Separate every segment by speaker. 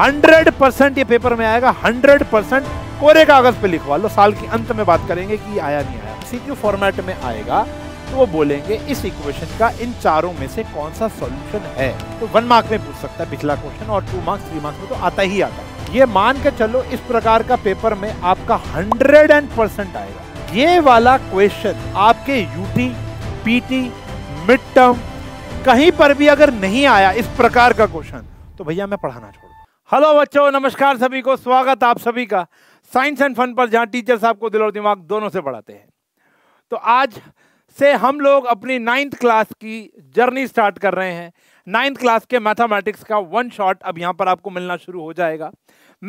Speaker 1: hundred percent ये paper में आएगा हंड्रेड परसेंट कोरे कागज पे लिखवा लो साल के अंत में बात करेंगे कि आया नहीं आया सी क्यू फॉर्मेट में आएगा तो वो बोलेंगे इस इक्वेशन का इन चारों में से कौन सा सॉल्यूशन है तो वन मार्क में पूछ सकता है पिछला क्वेश्चन और टू मार्क्स थ्री मार्क्स में तो आता ही आता है ये मान के चलो इस प्रकार का पेपर में आपका हंड्रेड एंड परसेंट आएगा ये वाला क्वेश्चन आपके यूटी पीटी मिड टर्म कहीं पर भी अगर नहीं आया इस प्रकार का क्वेश्चन तो भैया मैं पढ़ाना छोड़ हेलो बच्चों नमस्कार सभी को स्वागत आप सभी का साइंस एंड फन पर जहाँ टीचर साहब को दिल और दिमाग दोनों से पढ़ाते हैं तो आज से हम लोग अपनी नाइन्थ क्लास की जर्नी स्टार्ट कर रहे हैं नाइन्थ क्लास के मैथमेटिक्स का वन शॉट अब यहाँ पर आपको मिलना शुरू हो जाएगा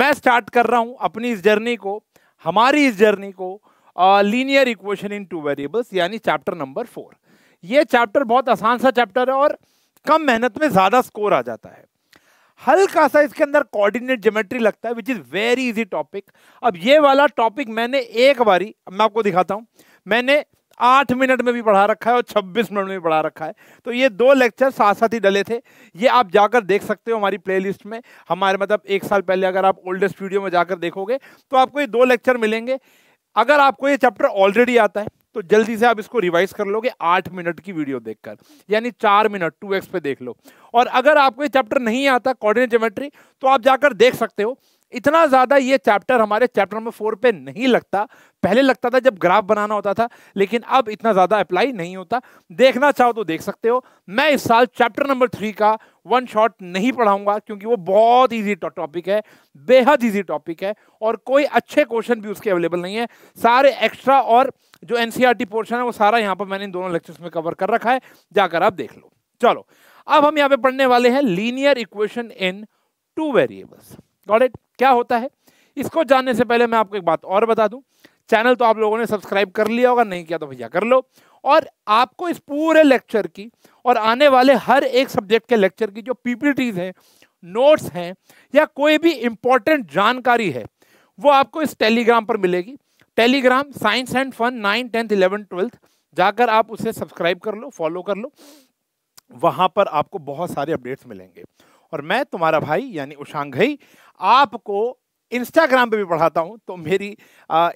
Speaker 1: मैं स्टार्ट कर रहा हूँ अपनी इस जर्नी को हमारी इस जर्नी को linear equation in two variables यानी चैप्टर नंबर फोर ये चैप्टर बहुत आसान सा चैप्टर है और कम मेहनत में ज़्यादा स्कोर आ जाता है हल्का सा इसके अंदर कोऑर्डिनेट ज्योमेट्री लगता है which is very easy topic अब ये वाला टॉपिक मैंने एक बारी अब मैं आपको दिखाता हूँ मैंने आठ मिनट में भी पढ़ा रखा है और छब्बीस मिनट में भी पढ़ा रखा है तो ये दो लेक्चर साथ साथ ही डले थे ये आप जाकर देख सकते हो हमारी प्लेलिस्ट में हमारे मतलब एक साल पहले अगर आप ओल्डेस्ट वीडियो में जाकर देखोगे तो आपको ये दो लेक्चर मिलेंगे अगर आपको ये चैप्टर ऑलरेडी आता है तो जल्दी से आप इसको रिवाइज कर लोगे आठ मिनट की वीडियो देखकर यानी चार मिनट टू एक्स पे देख लो और अगर आपको ये चैप्टर नहीं आता कोऑर्डिनेट ज्योमेट्री तो आप जाकर देख सकते हो इतना ज़्यादा ये चैप्टर हमारे चैप्टर नंबर फोर पे नहीं लगता पहले लगता था जब ग्राफ बनाना होता था लेकिन अब इतना ज़्यादा अप्लाई नहीं होता देखना चाहो तो देख सकते हो मैं इस साल चैप्टर नंबर थ्री का वन शॉट नहीं पढ़ाऊंगा क्योंकि वो बहुत इजी टॉपिक है बेहद इजी टॉपिक है और कोई अच्छे क्वेश्चन भी उसके अवेलेबल नहीं है सारे एक्स्ट्रा और जो एनसीईआरटी पोर्शन e है वो सारा यहाँ पर मैंने इन दोनों लेक्चर्स में कवर कर रखा है जाकर आप देख लो चलो अब हम यहाँ पे पढ़ने वाले हैं linear equation in two variables got it क्या होता है इसको जानने से पहले मैं आपको एक बात और बता दूं चैनल तो आप लोगों ने सब्सक्राइब कर लिया होगा नहीं किया तो भैया कर लो और आपको इस पूरे लेक्चर की और आने वाले हर एक सब्जेक्ट के लेक्चर की जो पीपीटीज हैं नोट्स हैं या कोई भी इंपॉर्टेंट जानकारी है वो आपको इस टेलीग्राम पर मिलेगी Telegram science and fun nine tenth eleven twelfth जाकर आप उसे सब्सक्राइब कर लो फॉलो कर लो वहाँ पर आपको बहुत सारे अपडेट्स मिलेंगे और मैं तुम्हारा भाई यानी उशांग घई आपको इंस्टाग्राम पे भी पढ़ाता हूँ तो मेरी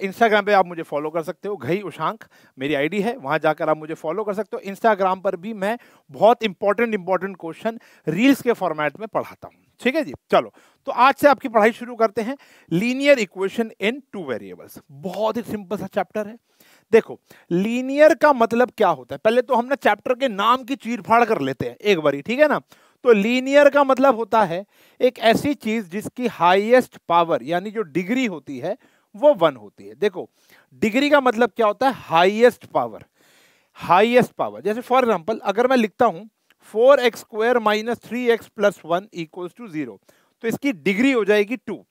Speaker 1: इंस्टाग्राम पे आप मुझे फॉलो कर सकते हो घई उशांक मेरी आईडी है वहाँ जाकर आप मुझे फॉलो कर सकते हो इंस्टाग्राम पर भी मैं बहुत इंपॉर्टेंट इंपॉर्टेंट क्वेश्चन रील्स के फॉर्मेट में पढ़ाता हूँ ठीक है जी चलो तो आज से आपकी पढ़ाई शुरू करते हैं linear equation in two variables बहुत ही सिंपल सा चैप्टर है देखो लीनियर का मतलब क्या होता है पहले तो हम ना चैप्टर के नाम की चीरफाड़ कर लेते हैं एक बारी ठीक है ना तो लीनियर का मतलब होता है एक ऐसी चीज जिसकी हाईएस्ट पावर यानी जो डिग्री होती है वो वन होती है देखो डिग्री का मतलब क्या होता है हाइएस्ट पावर हाईएस्ट पावर जैसे फॉर एग्जाम्पल अगर मैं लिखता हूं four x square minus three x plus one equals to zero तो इसकी डिग्री हो जाएगी टू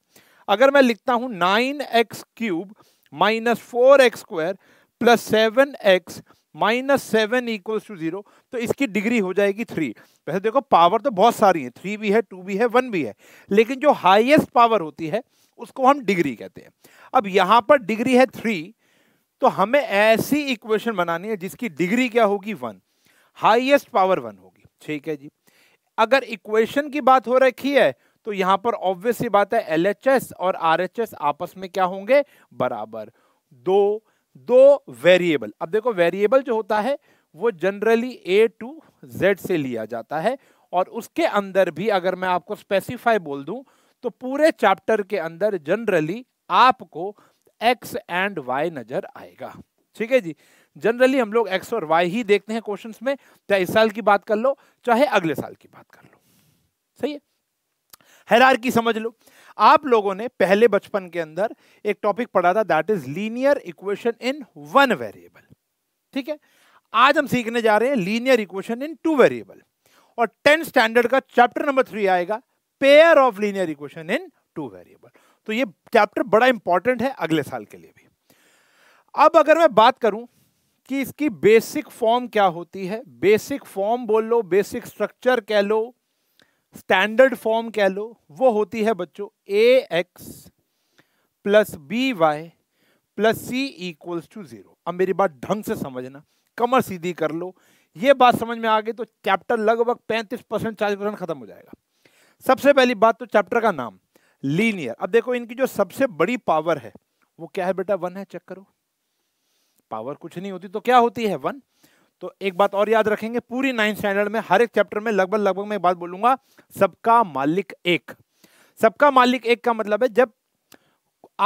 Speaker 1: अगर मैं लिखता हूं nine x cube minus four x square plus seven x minus seven equals to zero तो इसकी डिग्री हो जाएगी थ्री वैसे देखो पावर तो बहुत सारी है थ्री भी है टू भी है वन भी है लेकिन जो हाइएस्ट पावर होती है उसको हम डिग्री कहते हैं अब यहाँ पर डिग्री है थ्री तो हमें ऐसी इक्वेशन बनानी है जिसकी डिग्री क्या होगी वन हाइएस्ट पावर वन होगी ठीक है जी अगर इक्वेशन की बात हो रखी है तो यहां पर ऑब्वियस ही बात है एलएचएस और एस आपस में क्या होंगे बराबर दो दो वेरिएबल अब देखो वेरिएबल जो होता है वो जनरली ए टू जेड से लिया जाता है और उसके अंदर भी अगर मैं आपको स्पेसिफाई बोल दूं तो पूरे चैप्टर के अंदर जनरली आपको एक्स एंड वाई नजर आएगा ठीक है जी जनरली हम लोग एक्स और वाई ही देखते हैं क्वेश्चन में चाहे इस साल की बात कर लो चाहे अगले साल की बात कर लो सही है हैरार की समझ लो आप लोगों ने पहले बचपन के अंदर एक टॉपिक पढ़ा था that is linear equation in one variable ठीक है आज हम सीखने जा रहे हैं linear equation in two variable और टेंथ स्टैंडर्ड का चैप्टर नंबर थ्री आएगा pair of linear equation in two variable तो ये चैप्टर बड़ा इंपॉर्टेंट है अगले साल के लिए भी अब अगर मैं बात करूं कि इसकी बेसिक फॉर्म क्या होती है बेसिक फॉर्म बोल लो बेसिक स्ट्रक्चर कह लो स्टैंडर्ड फॉर्म कह लो वो होती है बच्चों a x plus b y plus c equals to zero अब मेरी बात ढंग से समझना कमर सीधी कर लो ये बात समझ में आ गई तो चैप्टर लगभग 35 परसेंट चालीस परसेंट खत्म हो जाएगा सबसे पहली बात तो चैप्टर का नाम लीनियर अब देखो इनकी जो सबसे बड़ी पावर है वो क्या है बेटा वन है चेक करो पावर कुछ नहीं होती तो क्या होती है वन तो एक बात और याद रखेंगे पूरी नाइन्थ स्टैंडर्ड में हर एक चैप्टर में लगभग लगभग मैं एक बात बोलूंगा सबका मालिक एक सबका मालिक एक का मतलब है जब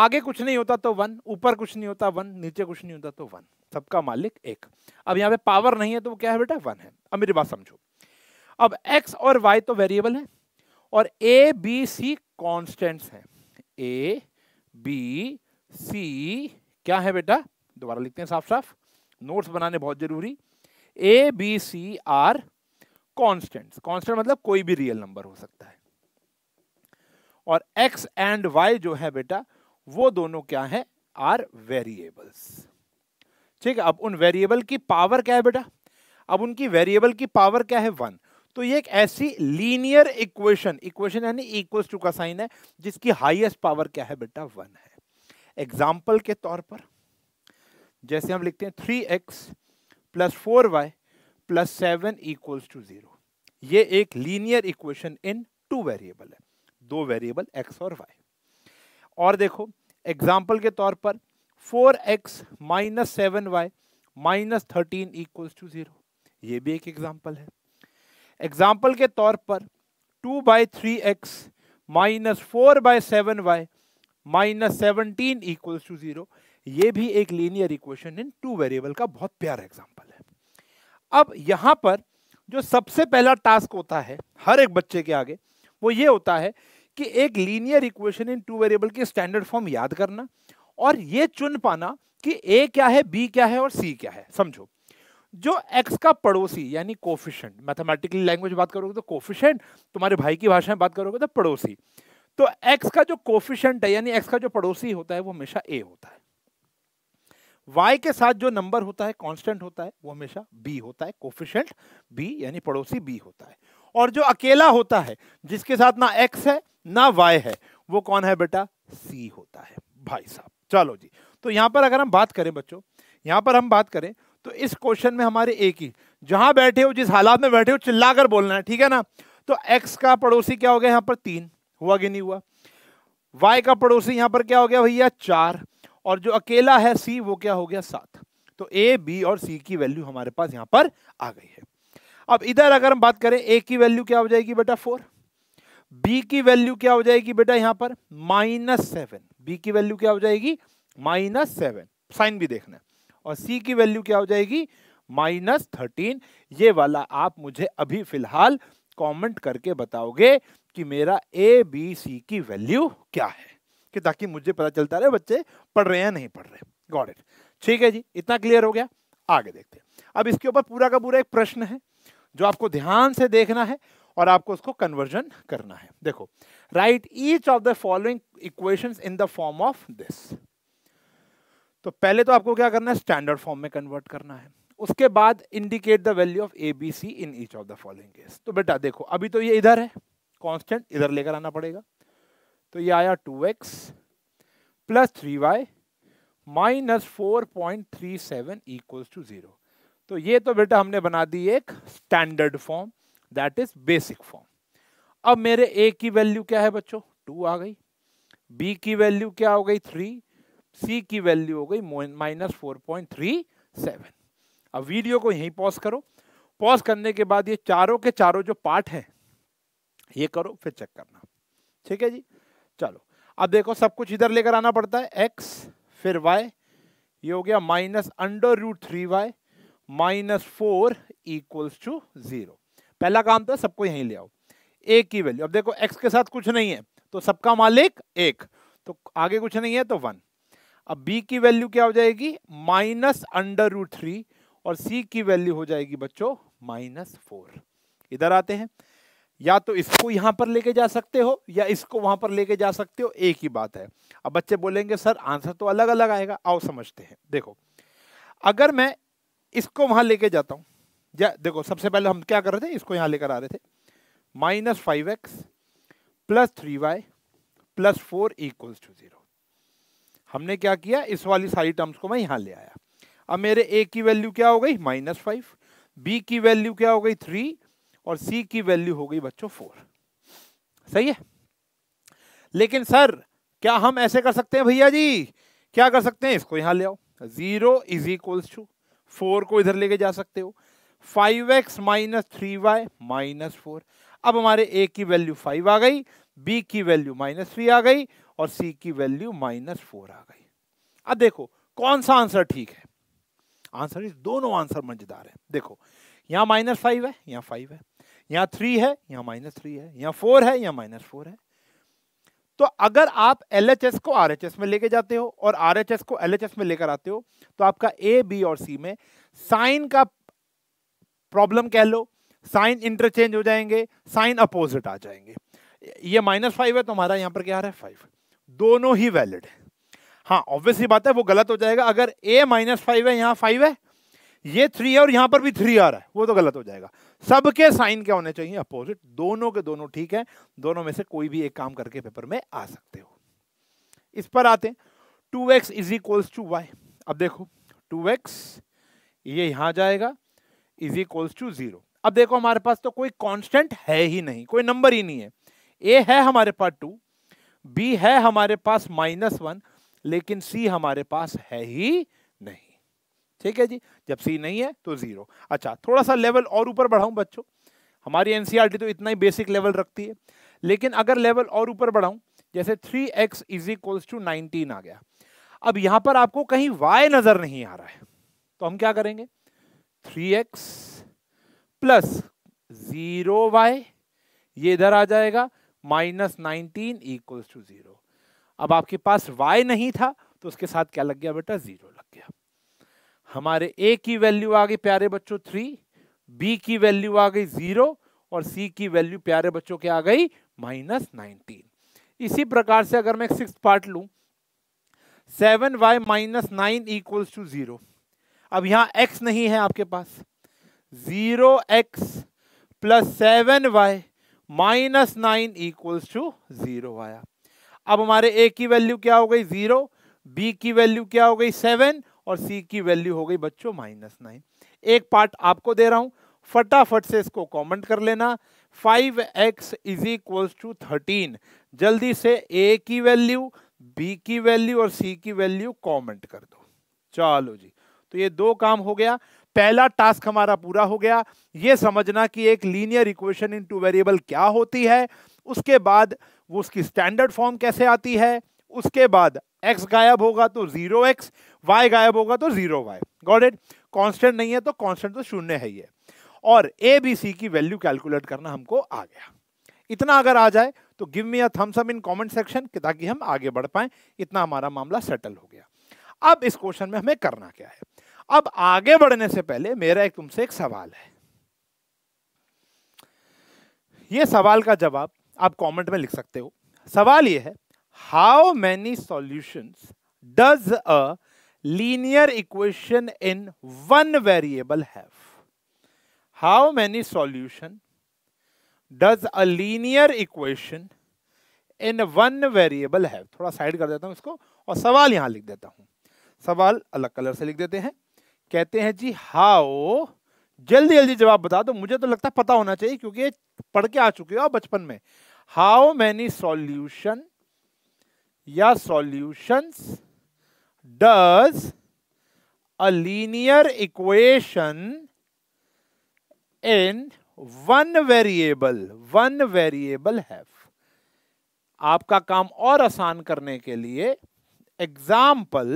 Speaker 1: आगे कुछ नहीं होता तो वन ऊपर कुछ नहीं होता वन नीचे कुछ नहीं होता तो वन सबका मालिक एक अब यहाँ पे पावर नहीं है तो वो क्या है बेटा वन है अब मेरी बात समझो अब एक्स और वाई तो वेरिएबल है और ए बी सी कॉन्स्टेंट्स हैं ए बी सी क्या है बेटा दोबारा लिखते हैं साफ साफ नोट्स बनाने बहुत जरूरी a b c are constant constant मतलब कोई भी रियल नंबर हो सकता है और एक्स एंड वाई जो है बेटा वो दोनों क्या है आर वेरिएबल्स ठीक है अब उन वेरिएबल की पावर क्या है बेटा अब उनकी वेरिएबल की पावर क्या है वन तो ये एक ऐसी लीनियर इक्वेशन इक्वेशन यानी इक्वल टू का साइन है जिसकी हाईएस्ट पावर क्या है बेटा वन है एग्जाम्पल के तौर पर जैसे हम लिखते हैं three x plus four y plus seven equals to zero ये एक linear equation in two variable है दो वेरिएबल एक्स और वाई और देखो एग्जाम्पल के तौर पर four x minus seven y minus thirteen equals to zero ये भी एक एग्जाम्पल है एग्जाम्पल के तौर पर two by three x minus four by seven y minus seventeen equals to zero ये भी एक linear equation in two variable का बहुत प्यारा एग्जाम्पल है अब यहाँ पर जो सबसे पहला टास्क होता है हर एक बच्चे के आगे वो ये होता है कि एक linear equation in two variable की स्टैंडर्ड फॉर्म याद करना और ये चुन पाना कि ए क्या है बी क्या है और सी क्या है समझो जो एक्स का पड़ोसी यानी कोफिशेंट मैथमेटिकली लैंग्वेज बात करोगे तो कोफिशेंट तुम्हारे भाई की भाषा में बात करोगे तो पड़ोसी तो एक्स का जो कोफिशेंट है यानी एक्स का जो पड़ोसी होता है वो हमेशा ए होता है y के साथ जो नंबर होता है कांस्टेंट होता है वो हमेशा b होता है कोफिशेंट b यानी पड़ोसी b होता है और जो अकेला होता है जिसके साथ ना x है ना y है वो कौन है बेटा c होता है भाई साहब चलो जी तो यहाँ पर अगर हम बात करें बच्चों यहाँ पर हम बात करें तो इस क्वेश्चन में हमारे एक ही जहां बैठे हो जिस हालात में बैठे हो चिल्ला कर बोलना है ठीक है ना तो एक्स का पड़ोसी क्या हो गया यहाँ पर तीन हुआ कि नहीं हुआ y का पड़ोसी यहाँ पर क्या हो गया भैया चार और जो अकेला है सी वो क्या हो गया सात तो ए बी और सी की वैल्यू हमारे पास यहाँ पर आ गई है अब इधर अगर हम बात करें ए की वैल्यू क्या हो जाएगी बेटा फोर बी की वैल्यू क्या हो जाएगी बेटा यहाँ पर माइनस सेवन बी की वैल्यू क्या हो जाएगी माइनस सेवन साइन भी देखना है और सी की वैल्यू क्या हो जाएगी माइनस थर्टीन ये वाला आप मुझे अभी फिलहाल कमेंट करके बताओगे कि मेरा ए बी सी की वैल्यू क्या है कि ताकि मुझे पता चलता रहे बच्चे पढ़ रहे हैं नहीं पढ़ रहे गॉड इट ठीक है जी इतना क्लियर हो गया आगे देखते हैं अब इसके ऊपर पूरा का पूरा एक प्रश्न है जो आपको ध्यान से देखना है और आपको उसको कन्वर्जन करना है देखो write each of the following equation in the form of this तो पहले तो आपको क्या करना है स्टैंडर्ड फॉर्म में कन्वर्ट करना है उसके बाद indicate the value of a b c in each of the following case तो बेटा देखो अभी तो ये इधर है कांस्टेंट इधर लेकर आना पड़ेगा तो ये आया two x plus three y minus four point three seven equals to zero तो ये तो बेटा हमने बना दी एक standard form that is basic form अब मेरे ए की वैल्यू क्या है बच्चों टू आ गई बी की वैल्यू क्या हो गई थ्री सी की वैल्यू हो गई minus four point three seven अब वीडियो को यहीं पॉज करो पॉज करने के बाद ये चारों के चारों जो पार्ट हैं ये करो फिर चेक करना ठीक है जी चलो अब देखो सब कुछ इधर लेकर आना पड़ता है x फिर y ये हो गया minus under root three y minus four equals to zero पहला काम तो सबको यहीं ले आओ एक की वैल्यू अब देखो x के साथ कुछ नहीं है तो सबका मालिक एक तो आगे कुछ नहीं है तो वन अब b की वैल्यू क्या हो जाएगी माइनस अंडर रूट थ्री और c की वैल्यू हो जाएगी बच्चों माइनस फोर इधर आते हैं या तो इसको यहाँ पर लेके जा सकते हो या इसको वहाँ पर लेके जा सकते हो एक ही बात है अब बच्चे बोलेंगे सर आंसर तो अलग अलग आएगा आओ समझते हैं देखो अगर मैं इसको वहाँ लेके जाता हूँ या देखो सबसे पहले हम क्या कर रहे थे इसको यहाँ लेकर आ रहे थे minus five x plus three y plus four equals to zero हमने क्या किया इस वाली सारी टर्म्स को मैं यहाँ ले आया अब मेरे ए की वैल्यू क्या हो गई माइनस फाइव बी की वैल्यू क्या हो गई थ्री और सी की वैल्यू हो गई बच्चों फोर सही है लेकिन सर क्या हम ऐसे कर सकते हैं भैया जी क्या कर सकते हैं इसको यहां ले आओ zero is equals to four को इधर लेके जा सकते हो five x minus three y minus four अब हमारे ए की वैल्यू फाइव आ गई बी की वैल्यू माइनस थ्री आ गई और सी की वैल्यू माइनस फोर आ गई अब देखो कौन सा आंसर ठीक है आंसर इस दोनों आंसर मजेदार है देखो यहां माइनस फाइव है यहां फाइव है यहाँ थ्री है यहाँ माइनस थ्री है यहाँ फोर है यहाँ माइनस फोर है तो अगर आप एल को आर में लेके जाते हो और आर को एल में लेकर आते हो तो आपका ए बी और सी में साइन का प्रॉब्लम कह लो साइन इंटरचेंज हो जाएंगे साइन अपोजिट आ जाएंगे ये माइनस फाइव है तो हमारा यहाँ पर क्या आ रहा है फाइव दोनों ही वैलिड है हाँ ऑब्वियसली बात है वो गलत हो जाएगा अगर ए माइनस फाइव है यहाँ फाइव है ये थ्री है और यहां पर भी थ्री आ रहा है वो तो गलत हो जाएगा सबके साइन क्या होने चाहिए अपोजिट दोनों के दोनों ठीक है दोनों में से कोई भी एक काम करके पेपर में आ सकते हो इस पर आते हैं two x is equals to y अब देखो टू एक्स ये यहां जाएगा इज इक्वल्स टू जीरो अब देखो हमारे पास तो कोई कॉन्स्टेंट है ही नहीं कोई नंबर ही नहीं है ए है हमारे पास टू बी है हमारे पास माइनस वन लेकिन सी हमारे पास है ही ठीक है जी जब सी नहीं है तो ज़ीरो अच्छा थोड़ा सा लेवल और ऊपर बढ़ाऊं बच्चों हमारी एन e तो इतना ही बेसिक लेवल रखती है लेकिन अगर लेवल और ऊपर बढ़ाऊं जैसे three x is equals to nineteen आ गया अब यहां पर आपको कहीं वाई नज़र नहीं आ रहा है तो हम क्या करेंगे three x plus zero y ये इधर आ जाएगा minus nineteen equals to zero अब आपके पास वाई नहीं था तो उसके साथ क्या लग गया बेटा ज़ीरो हमारे ए की वैल्यू आ गई प्यारे बच्चों थ्री बी की वैल्यू आ गई जीरो और सी की वैल्यू प्यारे बच्चों के आ गई माइनस नाइनटीन इसी प्रकार से अगर मैं सिक्स पार्ट लू seven y minus nine equals to zero अब यहां एक्स नहीं है आपके पास zero x plus seven y minus nine equals to zero आया अब हमारे ए की वैल्यू क्या हो गई जीरो बी की वैल्यू क्या हो गई सेवन और सी की वैल्यू हो गई बच्चों माइनस नाइन एक पार्ट आपको दे रहा हूँ फटाफट से इसको कमेंट कर लेना five x is equals to thirteen जल्दी से ए की वैल्यू बी की वैल्यू और सी की वैल्यू कमेंट कर दो चलो जी तो ये दो काम हो गया पहला टास्क हमारा पूरा हो गया ये समझना कि एक linear equation in two variable क्या होती है उसके बाद वो उसकी स्टैंडर्ड फॉर्म कैसे आती है उसके बाद एक्स गायब होगा तो जीरो एक्स y गायब होगा तो zero y got it constant नहीं है तो कॉन्स्टेंट तो शून्य है ये और ए बी सी की वैल्यू कैलकुलेट करना हमको आ गया इतना अगर आ जाए तो give me a thumbs up in comment section कि ताकि हम आगे बढ़ पाए इतना हमारा मामला सेटल हो गया अब इस क्वेश्चन में हमें करना क्या है अब आगे बढ़ने से पहले मेरा एक तुमसे एक सवाल है ये सवाल का जवाब आप कमेंट में लिख सकते हो सवाल ये है how many solutions does a linear equation in one variable have how many solution does a linear equation in one variable have थोड़ा साइड कर देता हूँ इसको और सवाल यहाँ लिख देता हूँ सवाल अलग कलर से लिख देते हैं कहते हैं जी हाउ जल्दी जल्दी जवाब बता दो मुझे तो लगता है पता होना चाहिए क्योंकि पढ़ के आ चुके हो बचपन में हाउ मैनी सॉल्यूशन या solutions does a linear equation in one variable one variable have आपका काम और आसान करने के लिए example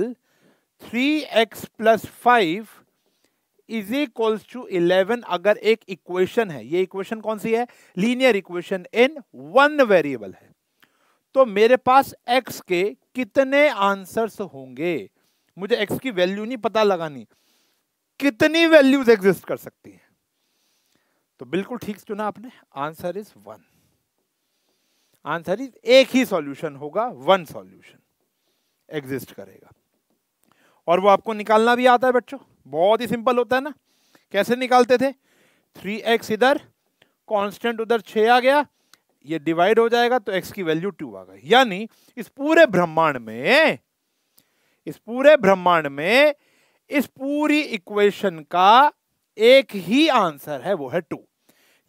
Speaker 1: three x plus five is equals to eleven अगर एक इक्वेशन है ये इक्वेशन कौन सी है linear equation in one variable है तो मेरे पास x के कितने आंसर्स होंगे मुझे x की वैल्यू नहीं पता लगानी कितनी वैल्यूज एग्जिस्ट कर सकती हैं तो बिल्कुल ठीक चुना आपने answer is one answer is एक ही सॉल्यूशन होगा वन सॉल्यूशन एग्जिस्ट करेगा और वो आपको निकालना भी आता है बच्चों बहुत ही सिंपल होता है ना कैसे निकालते थे थ्री एक्स इधर कांस्टेंट उधर छ आ गया ये डिवाइड हो जाएगा तो एक्स की वैल्यू टू आ गई यानी इस पूरे ब्रह्मांड में इस पूरे ब्रह्मांड में इस पूरी इक्वेशन का एक ही आंसर है वो है टू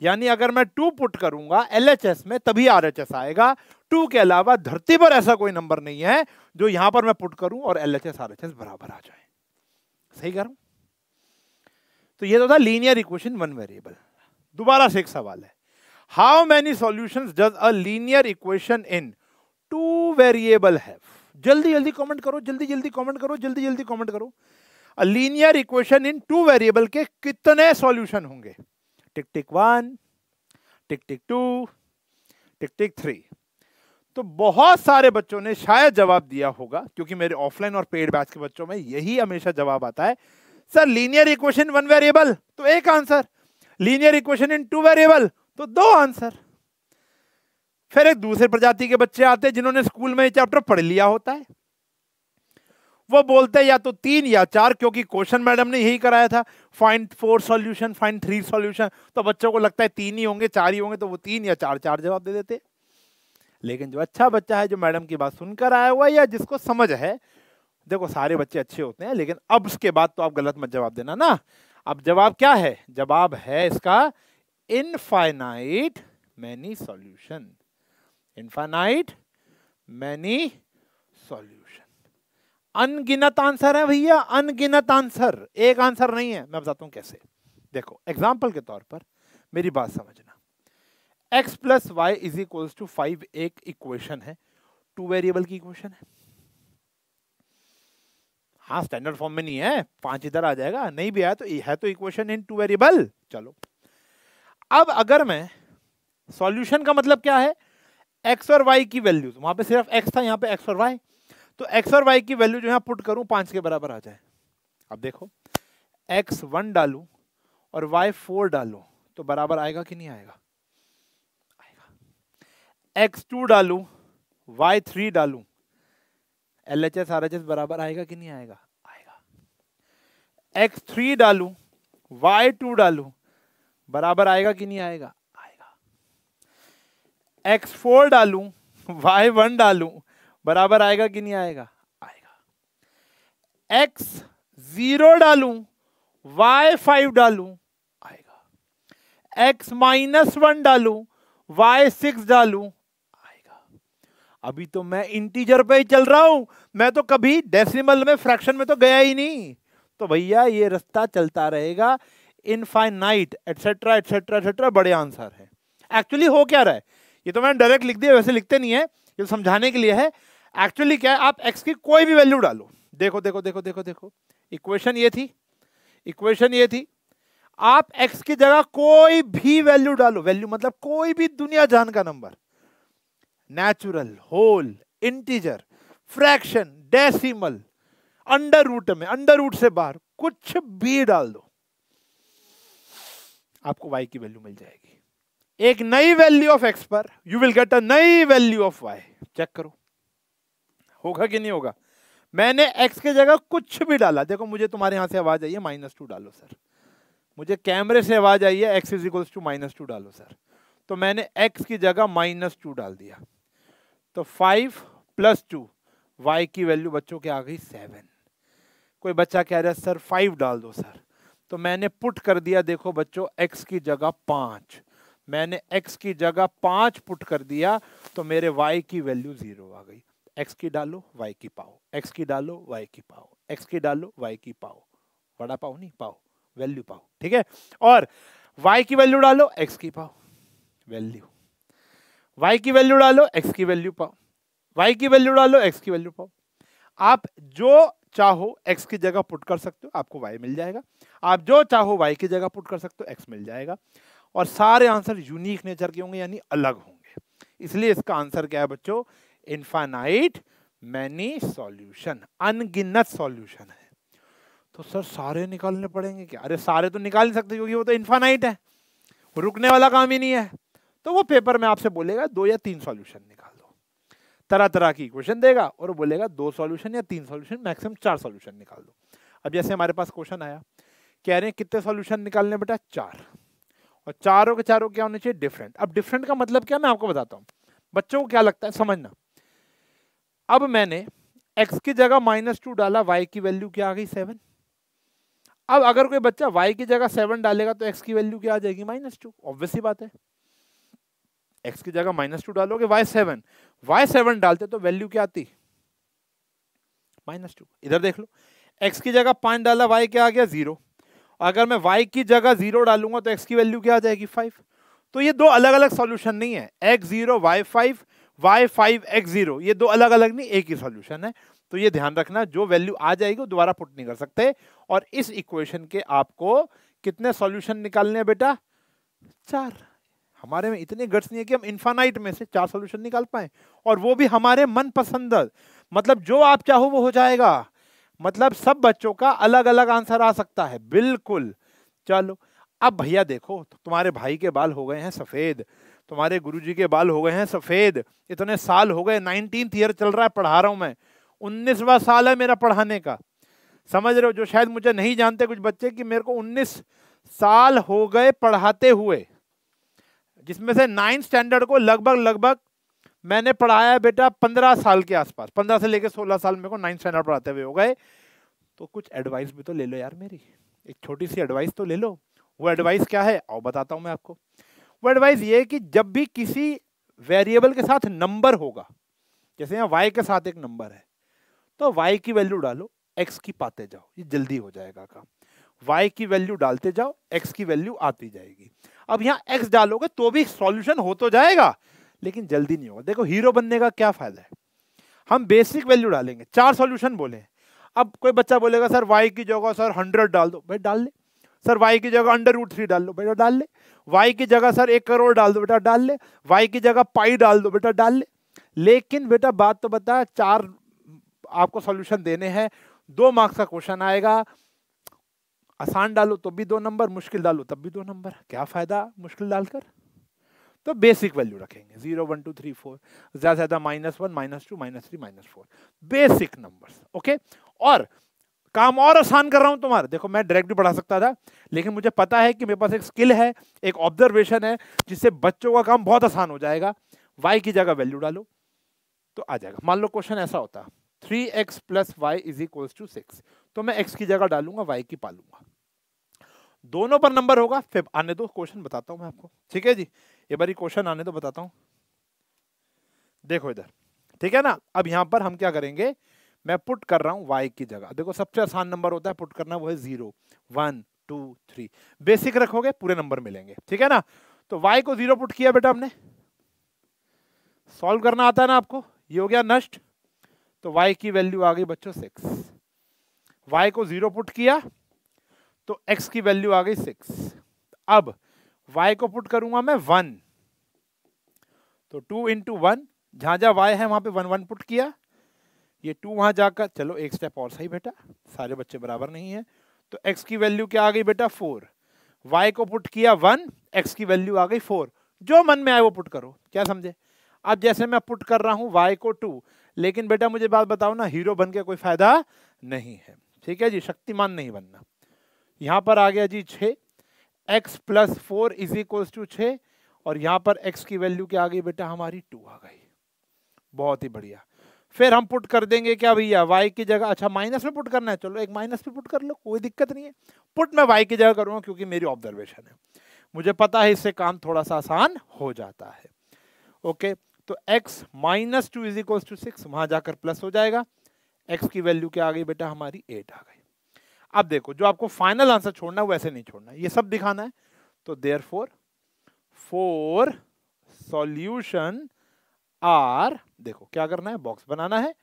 Speaker 1: यानी अगर मैं टू पुट करूंगा एल में तभी आर आएगा टू के अलावा धरती पर ऐसा कोई नंबर नहीं है जो यहां पर मैं पुट करूं और एच एस बराबर आ जाए सही कह रहा हूं तो ये तो था लीनियर इक्वेशन वन वेरिएबल दोबारा से एक सवाल है how many solution does a linear equation in two variable है जल्दी जल्दी कॉमेंट करो जल्दी जल्दी कॉमेंट करो जल्दी जल्दी कॉमेंट करो a linear equation in two variable के कितने सोल्यूशन होंगे tick tick one tick tick two tick tick three तो बहुत सारे बच्चों ने शायद जवाब दिया होगा क्योंकि मेरे ऑफलाइन और पेड बैच के बच्चों में यही हमेशा जवाब आता है sir linear equation one variable तो एक answer linear equation in two variable तो दो आंसर फिर एक दूसरे प्रजाति के बच्चे आते हैं जिन्होंने स्कूल में चैप्टर पढ़ लिया होता है वो बोलते हैं या तो तीन या चार क्योंकि क्वेश्चन मैडम ने यही कराया था find four solution find three solution तो बच्चों को लगता है तीन ही होंगे चार ही होंगे तो वो तीन या चार चार जवाब दे देते लेकिन जो अच्छा बच्चा है जो मैडम की बात सुनकर आया हुआ या जिसको समझ है देखो सारे बच्चे अच्छे होते हैं लेकिन अब उसके बाद तो आप गलत मत जवाब देना ना अब जवाब क्या है जवाब है इसका infinite many solution infinite many solution अनगिनत आंसर है भैया अनगिनत आंसर एक आंसर नहीं है मैं बताता हूं कैसे देखो एग्जाम्पल के तौर पर मेरी बात समझना x plus y is equal to five एक इक्वेशन है टू वेरिएबल की इक्वेशन है हाँ स्टैंडर्ड फॉर्म में नहीं है पांच इधर आ जाएगा नहीं भी आया तो है तो इक्वेशन इन टू वेरिएबल चलो अब अगर मैं सॉल्यूशन का मतलब क्या है एक्स और वाई की वैल्यूज वहां पे सिर्फ एक्स था यहाँ पे एक्स और वाई तो एक्स और वाई की वैल्यू जो यहाँ पुट करूं पांच के बराबर आ जाए अब देखो एक्स वन डालू और वाई फोर डालू तो बराबर आएगा कि नहीं आएगा आएगा एक्स टू डालू वाई थ्री डालू L H S R H S बराबर आएगा कि नहीं आएगा आएगा एक्स थ्री डालू वाई टू डालू बराबर आएगा कि नहीं आएगा आएगा x4 डालूं y1 डालूं बराबर आएगा कि नहीं आएगा आएगा एक्स डालूं y5 डालूं आएगा x माइनस वन डालू वाई सिक्स डालू आएगा अभी तो मैं इंटीजर पे ही चल रहा हूं मैं तो कभी डेसिमल में फ्रैक्शन में तो गया ही नहीं तो भैया ये रास्ता चलता रहेगा इनफाइनाइट एटसेट्रा एटसेट्रा एटसेट्रा बड़े आंसर है एक्चुअली हो क्या रहा है ये तो मैंने डायरेक्ट लिख दिया वैसे लिखते नहीं है ये तो समझाने के लिए है एक्चुअली क्या है आप एक्स की कोई भी वैल्यू डालो देखो देखो देखो देखो देखो इक्वेशन ये थी इक्वेशन ये थी आप एक्स की जगह कोई भी वैल्यू डालो वैल्यू मतलब कोई भी दुनिया जान का number natural whole integer fraction decimal under root में अंडर रूट से बाहर कुछ भी डाल दो आपको वाई की वैल्यू मिल जाएगी एक नई वैल्यू ऑफ एक्स पर यू विल गेट अ नई वैल्यू ऑफ वाई चेक करो होगा कि नहीं होगा मैंने एक्स के जगह कुछ भी डाला देखो मुझे तुम्हारे यहां से आवाज आई है माइनस टू डालो सर मुझे कैमरे से आवाज आई है x is equals to minus two डालो सर तो मैंने एक्स की जगह माइनस टू डाल दिया तो फाइव प्लस टू वाई की वैल्यू बच्चों के आ गई सेवन कोई बच्चा कह रहा है सर फाइव डाल दो सर तो मैंने पुट कर दिया देखो बच्चों एक्स की जगह पाँच मैंने एक्स की जगह पाँच पुट कर दिया तो मेरे वाई की वैल्यू ज़ीरो आ गई एक्स की डालो वाई की पाओ एक्स की डालो वाई की पाओ एक्स की डालो वाई की पाओ बड़ा पाओ नहीं पाओ वैल्यू पाओ ठीक है और वाई की वैल्यू डालो एक्स की पाओ वैल्यू वाई की वैल्यू डालो एक्स की वैल्यू पाओ वाई की वैल्यू डालो एक्स की वैल्यू पाओ आप जो चाहो x की जगह पुट कर सकते हो आपको y मिल जाएगा आप जो चाहो y की जगह पुट कर सकते हो x मिल जाएगा और सारे आंसर यूनिक नेचर के होंगे यानी अलग होंगे इसलिए इसका आंसर क्या है बच्चों इन्फानाइट मैनी सॉल्यूशन अनगिनत सॉल्यूशन है तो सर सारे निकालने पड़ेंगे क्या अरे सारे तो निकाल नहीं सकते क्योंकि वो तो इन्फानाइट है रुकने वाला काम ही नहीं है तो वो पेपर में आपसे बोलेगा दो या तीन सॉल्यूशन तरह तरह की क्वेश्चन देगा और बोलेगा दो सॉल्यूशन या तीन सॉल्यूशन मैक्सिमम चार सॉल्यूशन निकाल दो अब जैसे हमारे पास क्वेश्चन आया कह रहे हैं कितने सॉल्यूशन निकालने बेटा चार और चारों के चारों क्या होने चाहिए डिफरेंट अब डिफरेंट का मतलब क्या मैं आपको बताता हूँ बच्चों को क्या लगता है समझना अब मैंने एक्स की जगह माइनस टू डाला वाई की वैल्यू क्या आ गई सेवन अब अगर कोई बच्चा वाई की जगह सेवन डालेगा तो एक्स की वैल्यू क्या आ जाएगी माइनस टू ऑब्वियसली बात है एक्स की जगह माइनस टू डालोगे वाई सेवन वाई सेवन डालते तो वैल्यू क्या आती माइनस टू इधर देख लो एक्स की जगह पाँच डाला वाई क्या आ गया जीरो अगर मैं वाई की जगह जीरो डालूंगा तो एक्स की वैल्यू क्या आ जाएगी फाइव तो ये दो अलग अलग सॉल्यूशन नहीं है x zero y five y five x zero ये दो अलग अलग नहीं एक ही सॉल्यूशन है तो ये ध्यान रखना जो वैल्यू आ जाएगी वो दोबारा पुट नहीं कर सकते और इस इक्वेशन के आपको कितने सॉल्यूशन निकालने हैं बेटा चार हमारे में इतने गट्स नहीं है कि हम इन्फानाइट में से चार सोल्यूशन निकाल पाए और वो भी हमारे मन पसंद मतलब जो आप चाहो वो हो जाएगा मतलब सब बच्चों का अलग अलग आंसर आ सकता है बिल्कुल चलो अब भैया देखो तुम्हारे भाई के बाल हो गए हैं सफ़ेद तुम्हारे गुरुजी के बाल हो गए हैं सफ़ेद इतने साल हो गए नाइनटीन ईयर चल रहा है पढ़ा रहा हूँ मैं उन्नीसवा साल है मेरा पढ़ाने का समझ रहे हो जो शायद मुझे नहीं जानते कुछ बच्चे कि मेरे को उन्नीस साल हो गए पढ़ाते हुए जिसमें से नाइन्थ स्टैंडर्ड को लगभग लगभग मैंने पढ़ाया बेटा पंद्रह साल के आसपास पंद्रह से लेकर सोलह साल मेरे को नाइन्थ स्टैंडर्ड पढ़ाते हुए हो गए तो कुछ एडवाइस भी तो ले लो यार मेरी एक छोटी सी एडवाइस तो ले लो वो एडवाइस क्या है और बताता हूँ मैं आपको वो एडवाइस ये है कि जब भी किसी वेरिएबल के साथ नंबर होगा जैसे यहाँ वाई के साथ एक नंबर है तो वाई की वैल्यू डालो एक्स की पाते जाओ ये जल्दी हो जाएगा काम y की वैल्यू डालते जाओ x की वैल्यू आती जाएगी अब यहाँ x डालोगे तो भी सॉल्यूशन हो तो जाएगा लेकिन जल्दी नहीं होगा देखो हीरो बनने का क्या फायदा है हम बेसिक वैल्यू डालेंगे चार सॉल्यूशन बोले अब कोई बच्चा बोलेगा सर y की जगह सर हंड्रेड डाल दो भाई डाल ले सर y की जगह अंडर रूट थ्री डाल लो बेटा डाल ले y की जगह सर एक करोड़ डाल दो बेटा डाल ले y की जगह पाई डाल दो बेटा डाल ले लेकिन बेटा बात तो बता चार आपको सॉल्यूशन देने हैं दो मार्क्स का क्वेश्चन आएगा आसान डालो तब तो भी दो नंबर मुश्किल डालो तब भी दो नंबर क्या फ़ायदा मुश्किल डालकर तो बेसिक वैल्यू रखेंगे zero one two three four ज़्यादा से ज़्यादा minus one minus two minus three minus four basic numbers okay और काम और आसान कर रहा हूं तुम्हारा देखो मैं डायरेक्ट भी पढ़ा सकता था लेकिन मुझे पता है कि मेरे पास एक स्किल है एक ऑब्जर्वेशन है जिससे बच्चों का काम बहुत आसान हो जाएगा वाई की जगह वैल्यू डालो तो आ जाएगा मान लो क्वेश्चन ऐसा होता three x plus y is equals to six तो मैं एक्स की जगह डालूंगा वाई की पालूंगा दोनों पर नंबर होगा फिर आने दो क्वेश्चन बताता हूँ मैं आपको ठीक है जी ये बारी क्वेश्चन आने दो बताता हूँ देखो इधर ठीक है ना अब यहाँ पर हम क्या करेंगे मैं पुट कर रहा हूँ वाई की जगह देखो सबसे आसान नंबर होता है पुट करना वो है zero one two three basic रखोगे पूरे नंबर मिलेंगे ठीक है ना तो वाई को जीरो पुट किया बेटा हमने सॉल्व करना आता है ना आपको ये हो गया नष्ट तो वाई की वैल्यू आ गई बच्चों सिक्स वाई को जीरो पुट किया तो एक्स की वैल्यू आ गई सिक्स अब वाई को पुट करूंगा मैं वन तो टू इंटू वन जहां जहां वाई है वहां पे वन वन पुट किया ये टू वहां जाकर चलो एक स्टेप और सही बेटा सारे बच्चे बराबर नहीं है तो एक्स की वैल्यू क्या आ गई बेटा फोर वाई को पुट किया वन एक्स की वैल्यू आ गई फोर जो मन में आए वो पुट करो क्या समझे अब जैसे मैं पुट कर रहा हूँ वाई को टू लेकिन बेटा मुझे बात बताओ ना हीरो बन के कोई फायदा नहीं है ठीक है जी शक्तिमान नहीं बनना यहाँ पर आ गया जी छः x plus four is equals to छः और यहाँ पर x की वैल्यू क्या आ गई बेटा हमारी टू आ गई बहुत ही बढ़िया फिर हम पुट कर देंगे क्या भैया y की जगह अच्छा माइनस में पुट करना है चलो एक माइनस पे पुट कर लो कोई दिक्कत नहीं है पुट मैं y की जगह करूँगा क्योंकि मेरी ऑब्जर्वेशन है मुझे पता है इससे काम थोड़ा सा आसान हो जाता है ओके तो x minus two is equals to six वहाँ जाकर प्लस हो जाएगा एक्स की वैल्यू क्या आ गई बेटा हमारी एट आ गई अब देखो जो आपको फाइनल आंसर छोड़ना है वैसे नहीं छोड़ना ये सब दिखाना है तो therefore four solution are देखो क्या करना है बॉक्स बनाना है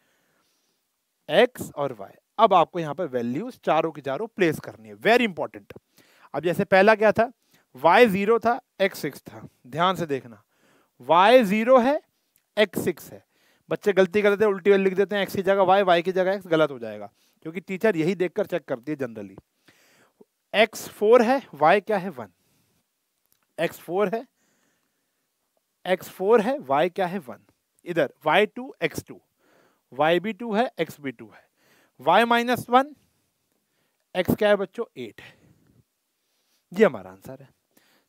Speaker 1: एक्स और वाई अब आपको यहाँ पर वैल्यूज चारों की चारों प्लेस करनी है वेरी इंपॉर्टेंट अब जैसे पहला क्या था वाई जीरो था एक्स सिक्स था ध्यान से देखना वाई जीरो है एक्स सिक्स है बच्चे गलती करते हैं उल्टी वाली लिख देते हैं एक्स की जगह वाई वाई की जगह एक्स गलत हो जाएगा क्योंकि टीचर यही देखकर चेक करती है जनरली एक्स फोर है वाई क्या है वन एक्स फोर है एक्स फोर है वाई क्या है वन इधर y two x two y be two है एक्स बी टू है वाई माइनस वन एक्स क्या है बच्चों एट है ये हमारा आंसर है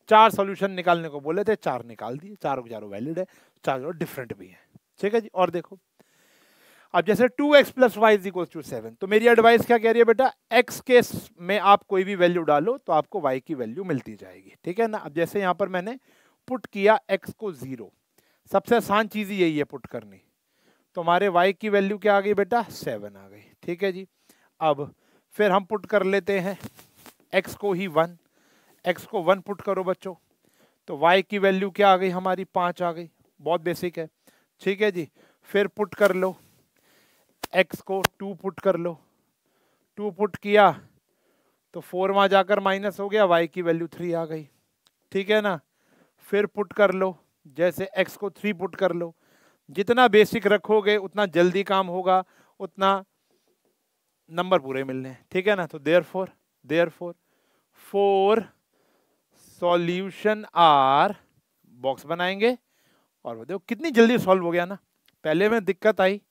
Speaker 1: चार सॉल्यूशन निकालने को बोले थे चार निकाल दिए चारों के चारों वैलिड है चारों डिफरेंट भी है ठीक है जी और देखो अब जैसे two x plus y is equal to seven तो मेरी एडवाइस क्या कह रही है बेटा एक्स के में आप कोई भी वैल्यू डालो तो आपको वाई की वैल्यू मिलती जाएगी ठीक है ना अब जैसे यहाँ पर मैंने पुट किया एक्स को जीरो सबसे आसान चीज़ यही है पुट करनी तो हमारे वाई की वैल्यू क्या आ गई बेटा सेवन आ गई ठीक है जी अब फिर हम पुट कर लेते हैं एक्स को ही वन एक्स को वन पुट करो बच्चों तो वाई की वैल्यू क्या आ गई हमारी पाँच आ गई बहुत बेसिक है ठीक है जी फिर पुट कर लो एक्स को टू पुट कर लो टू पुट किया तो फोर वहाँ जाकर माइनस हो गया वाई की वैल्यू थ्री आ गई ठीक है ना फिर पुट कर लो जैसे एक्स को थ्री पुट कर लो जितना बेसिक रखोगे उतना जल्दी काम होगा उतना नंबर पूरे मिलने हैं ठीक है ना तो therefore therefore four solution are box बनाएंगे और देखो कितनी जल्दी सॉल्व हो गया ना पहले में दिक्कत आई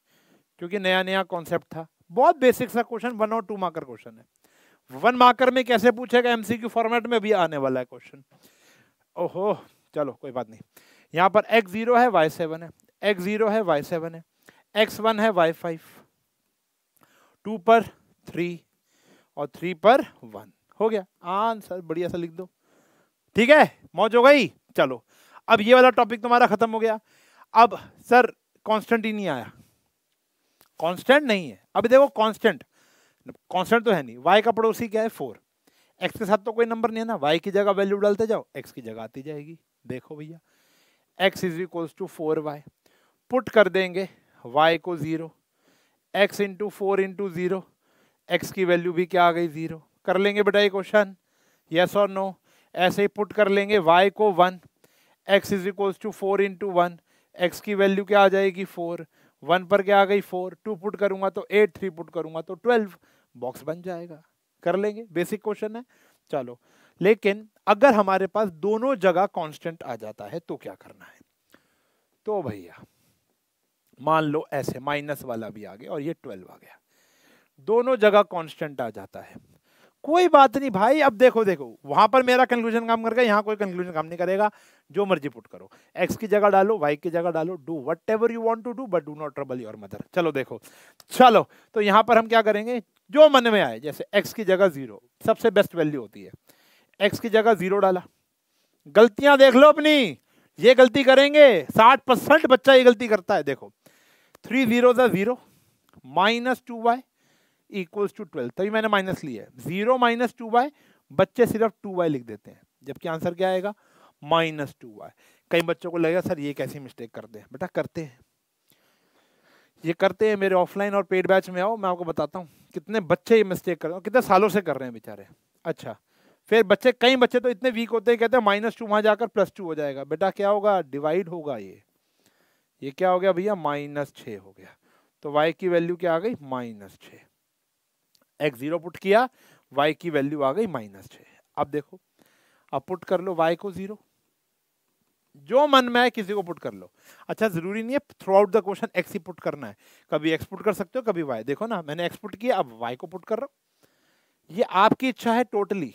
Speaker 1: क्योंकि नया नया कॉन्सेप्ट था बहुत बेसिक सा क्वेश्चन वन और टू मार्कर क्वेश्चन है वन मार्कर में कैसे पूछेगा एमसीक्यू फॉर्मेट में भी आने वाला है क्वेश्चन ओहो चलो कोई बात नहीं यहाँ पर एक्स जीरो है वाई सेवन है एक्स जीरो है वाई सेवन है एक्स वन है वाई फाइव टू पर थ्री और थ्री पर वन हो गया आंसर बढ़िया सा लिख दो ठीक है मौज हो गई चलो अब ये वाला टॉपिक तुम्हारा खत्म हो गया अब सर कांस्टेंट ही नहीं आया कांस्टेंट नहीं है अभी देखो कांस्टेंट कांस्टेंट तो है नहीं वाई का पड़ोसी क्या है फोर एक्स के साथ तो कोई नंबर नहीं है ना वाई की जगह वैल्यू डालते जाओ एक्स की जगह आती जाएगी देखो भैया x is equals to four y put कर देंगे वाई को zero x into four into zero x की वैल्यू भी क्या आ गई ज़ीरो कर लेंगे बेटा ये क्वेश्चन यस और नो ऐसे ही पुट कर लेंगे वाई को one x is equals to four into one x की वैल्यू क्या आ जाएगी फोर वन पर क्या आ गई फोर टू पुट करूंगा तो एट थ्री पुट करूंगा तो ट्वेल्व बॉक्स बन जाएगा कर लेंगे बेसिक क्वेश्चन है चलो लेकिन अगर हमारे पास दोनों जगह कांस्टेंट आ जाता है तो क्या करना है तो भैया मान लो ऐसे माइनस वाला भी आ गया और ये ट्वेल्व आ गया दोनों जगह कांस्टेंट आ जाता है कोई बात नहीं भाई अब देखो देखो वहां पर मेरा कंक्लूजन काम करके यहाँ कोई कंक्लूजन काम नहीं करेगा जो मर्जी पुट करो एक्स की जगह डालो वाई की जगह डालो do whatever you want to do but do not trouble your mother चलो देखो चलो तो यहाँ पर हम क्या करेंगे जो मन में आए जैसे एक्स की जगह जीरो सबसे बेस्ट वैल्यू होती है एक्स की जगह जीरो डाला गलतियां देख लो अपनी ये गलती करेंगे साठ परसेंट बच्चा ये गलती करता है देखो three zero zero minus two y equals to twelve तभी मैंने माइनस लिया है जीरो माइनस टू वाई बच्चे सिर्फ टू वाई लिख देते हैं जबकि आंसर क्या आएगा माइनस टू वाई कई बच्चों को लगेगा सर ये कैसी मिस्टेक करते हैं बेटा करते हैं ये करते हैं मेरे ऑफलाइन और पेड बैच में आओ मैं आपको बताता हूँ कितने बच्चे ये मिस्टेक कर रहे हैं कितने सालों से कर रहे हैं बेचारे अच्छा फिर बच्चे कई बच्चे तो इतने वीक होते हैं कहते हैं माइनस टू वहाँ जाकर प्लस टू हो जाएगा बेटा क्या होगा डिवाइड होगा ये ये क्या हो गया भैया माइनस छः हो गया तो वाई की वैल्यू क्या आ गई माइनस छः एक्स जीरो पुट किया वाई की वैल्यू आ गई माइनस छ अब देखो अब पुट कर लो वाई को जीरो जो मन में है किसी को पुट कर लो अच्छा जरूरी नहीं है throughout the question x ही पुट करना है कभी एक्स पुट कर सकते हो कभी वाई देखो ना मैंने एक्स पुट किया अब वाई को पुट कर रहा हूँ ये आपकी इच्छा है टोटली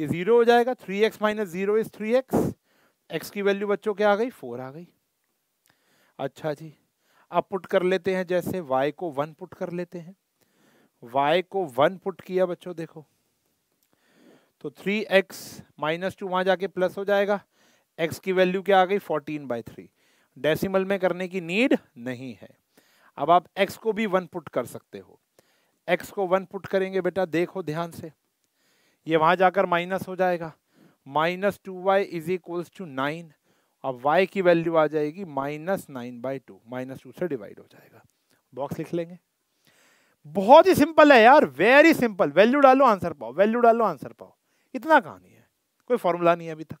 Speaker 1: ये जीरो हो जाएगा three x minus zero is three x x की वैल्यू बच्चों क्या आ गई फोर आ गई अच्छा जी अब पुट कर लेते हैं जैसे वाई को वन पुट कर लेते हैं y को वन पुट किया बच्चों देखो तो थ्री एक्स माइनस टू वहां जाके प्लस हो जाएगा एक्स की वैल्यू क्या आ गई फोर्टीन बाई थ्री डेसिमल में करने की नीड नहीं है अब आप एक्स को भी वन पुट कर सकते हो एक्स को वन पुट करेंगे बेटा देखो ध्यान से ये वहां जाकर माइनस हो जाएगा minus two y is equals to nine अब वाई की वैल्यू आ जाएगी minus nine by two minus two से डिवाइड हो जाएगा बॉक्स लिख लेंगे बहुत ही सिंपल है यार वेरी सिंपल वैल्यू डालो आंसर पाओ वैल्यू डालो आंसर पाओ इतना कहानी है कोई फॉर्मूला नहीं है अभी तक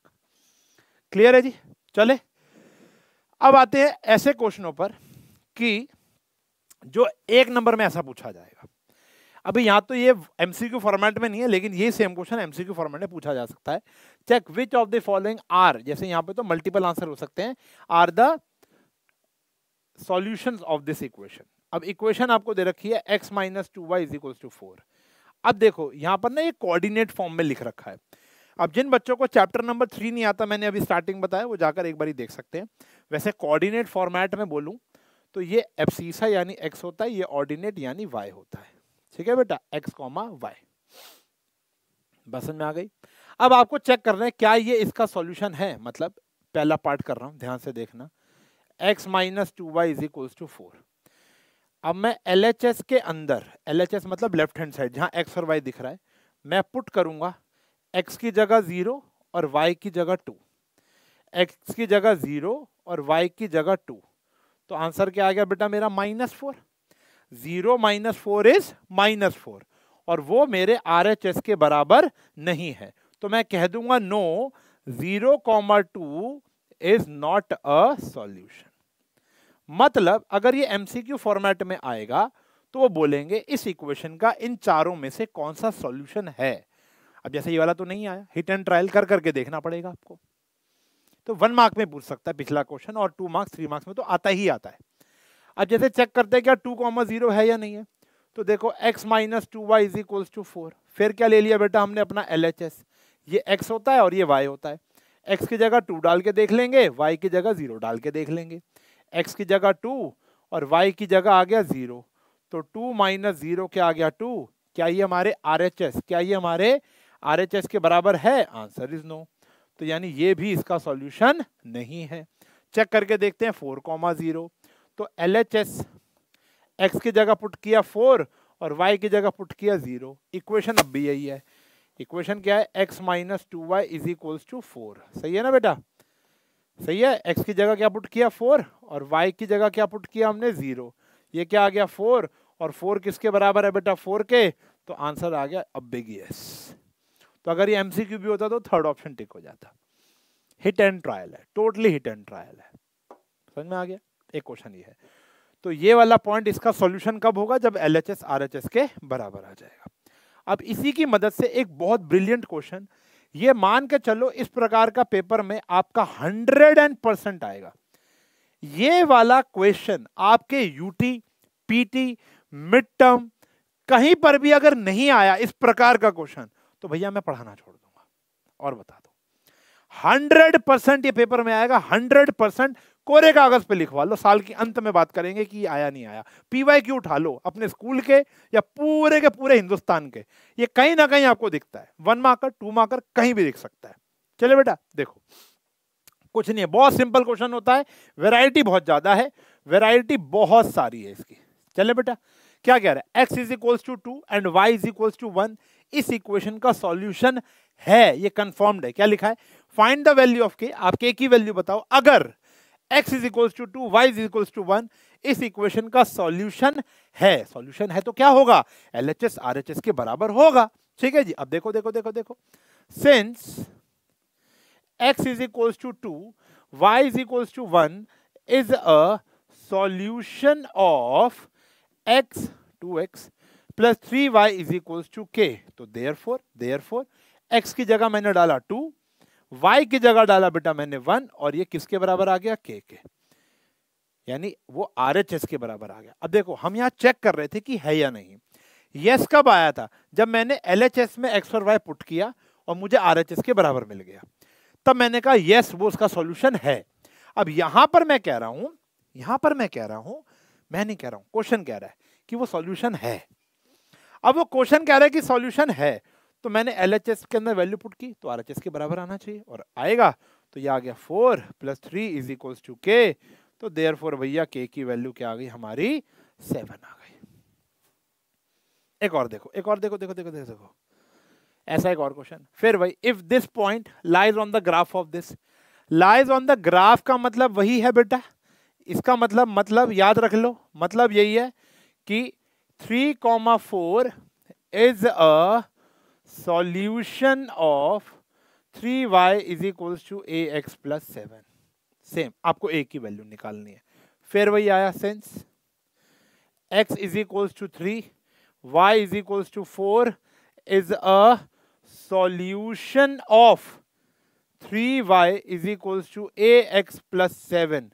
Speaker 1: क्लियर है जी चले अब आते हैं ऐसे क्वेश्चनों पर कि जो एक नंबर में ऐसा पूछा जाएगा अभी यहाँ तो ये एमसीक्यू फॉर्मेट में नहीं है लेकिन ये सेम क्वेश्चन एमसीक्यू फॉर्मेट में पूछा जा सकता है check which of the following are जैसे यहाँ पे तो मल्टीपल आंसर हो सकते हैं are the solutions of this equation अब इक्वेशन आपको दे रखी है x minus two y is equals to four अब देखो यहाँ पर ना ये कोऑर्डिनेट फॉर्म में लिख रखा है अब जिन बच्चों को चैप्टर नंबर थ्री नहीं आता मैंने अभी स्टार्टिंग बताया वो जाकर एक बार देख सकते हैं वैसे कोऑर्डिनेट फॉर्मेट में बोलूँ तो ये एफसीसा यानी एक्स होता है ये ऑर्डिनेट यानी वाई होता है ठीक है बेटा एक्स कॉमा वाई बसन में आ गई अब आपको चेक कर रहे हैं क्या ये इसका सॉल्यूशन है मतलब पहला पार्ट कर रहा हूँ ध्यान से देखना x minus two y is equals to four अब मैं एल के अंदर एल मतलब लेफ्ट हैंड साइड जहाँ एक्स और वाई दिख रहा है मैं पुट करूँगा एक्स की जगह ज़ीरो और वाई की जगह टू एक्स की जगह ज़ीरो और वाई की जगह टू तो आंसर क्या आ गया बेटा मेरा minus four zero minus four is minus four और वो मेरे आर के बराबर नहीं है तो मैं कह दूंगा no zero comma two is not a solution मतलब अगर ये एमसीक्यू फॉर्मेट में आएगा तो वो बोलेंगे इस इक्वेशन का इन चारों में से कौन सा सॉल्यूशन है अब जैसे ये वाला तो नहीं आया हिट एंड ट्रायल कर करके देखना पड़ेगा आपको तो वन मार्क में पूछ सकता है पिछला क्वेश्चन और टू मार्क्स थ्री मार्क्स में तो आता ही आता है अब जैसे चेक करते हैं क्या टू कॉमा जीरो है या नहीं है तो देखो x minus two y is equals to four फिर क्या ले लिया बेटा हमने अपना एल एच एस ये एक्स होता है और ये वाई होता है एक्स की जगह टू डाल के देख लेंगे वाई की जगह जीरो डाल के देख लेंगे एक्स की जगह टू और वाई की जगह आ गया ज़ीरो तो टू माइनस ज़ीरो क्या आ गया टू क्या ये हमारे आर एच एस क्या ये हमारे आर एच एस के बराबर है आंसर इज़ नो तो यानी ये भी इसका सॉल्यूशन नहीं है चेक करके देखते हैं फोर कॉमा ज़ीरो तो एल एच एस एक्स की जगह पुट किया फोर और वाई की जगह पुट किया ज़ीरो इक्वेशन अब भी यही है इक्वेशन क्या है x minus two y is equals to four सही है ना बेटा सही है एक्स की जगह क्या पुट किया फोर और वाई की जगह क्या पुट किया हमने जीरो ये क्या आ गया फोर और फोर किसके बराबर है बेटा फोर के तो आंसर आ गया अब बिग यस तो अगर ये एमसीक्यू भी होता तो थर्ड ऑप्शन टिक हो जाता हिट एंड ट्रायल है टोटली हिट एंड ट्रायल है समझ में आ गया एक क्वेश्चन ये है तो ये वाला पॉइंट इसका सॉल्यूशन कब होगा जब एलएचएस आरएचएस के बराबर आ जाएगा अब इसी की मदद से एक बहुत ब्रिलियंट क्वेश्चन ये मान के चलो इस प्रकार का पेपर में आपका हंड्रेड एंड परसेंट आएगा ये वाला क्वेश्चन आपके यूटी पीटी मिड टर्म कहीं पर भी अगर नहीं आया इस प्रकार का क्वेश्चन तो भैया मैं पढ़ाना छोड़ दूंगा और बता दो हंड्रेड परसेंट ये पेपर में आएगा हंड्रेड परसेंट कोरे कागज पे लिखवा लो साल के अंत में बात करेंगे कि आया नहीं आया पीवाई क्यू उठा लो अपने स्कूल के या पूरे के पूरे हिंदुस्तान के ये कहीं ना कहीं आपको दिखता है वन मार्कर टू मार्कर कहीं भी दिख सकता है चले बेटा देखो कुछ नहीं है बहुत सिंपल क्वेश्चन होता है वेराइटी बहुत ज्यादा है वेराइटी बहुत सारी है इसकी चले बेटा क्या कह रहा है x is equals to two and y is equals to one इस इक्वेशन का सॉल्यूशन है ये कन्फर्म्ड है क्या लिखा है फाइंड द वैल्यू ऑफ के आप के की वैल्यू बताओ अगर x is equal to two y is equal to one इस इक्वेशन का सॉल्यूशन है सॉल्यूशन है तो क्या होगा L H S R H S के बराबर होगा ठीक है जी अब देखो देखो देखो देखो since x is equal to two y is equal to one is a solution of x two x plus three y is equal to के तो therefore therefore x की जगह मैंने डाला टू y की जगह डाला बेटा मैंने वन और ये किसके बराबर आ गया k के यानी वो आर एच एस के बराबर आ गया अब देखो हम यहाँ चेक कर रहे थे कि है या नहीं यस yes कब आया था जब मैंने एल एच एस में एक्स और वाई पुट किया और मुझे आर एच एस के बराबर मिल गया तब मैंने कहा यस yes, वो उसका सॉल्यूशन है अब यहां पर मैं कह रहा हूं यहां पर मैं कह रहा हूं मैं नहीं कह रहा हूं क्वेश्चन कह रहा है कि वो सॉल्यूशन है अब वो क्वेश्चन कह रहा है कि सॉल्यूशन है तो मैंने एल एच एस के अंदर वैल्यू पुट की तो आर एच एस के बराबर आना चाहिए और आएगा तो ये आ गया four plus three is equals to के तो देयर फोर भैया के की वैल्यू क्या आ गई हमारी सेवन आ गई एक और देखो एक और देखो देखो देखो देखो देखो ऐसा एक और क्वेश्चन फिर भाई if this point lies on the graph of this lies on the graph का मतलब वही है बेटा इसका मतलब मतलब याद रख लो मतलब यही है कि three comma four is a solution of three y is equals to a x plus seven same आपको ए की वैल्यू निकालनी है फिर वही आया since x is equals to three y is equals to four is a solution of three y is equals to a x plus seven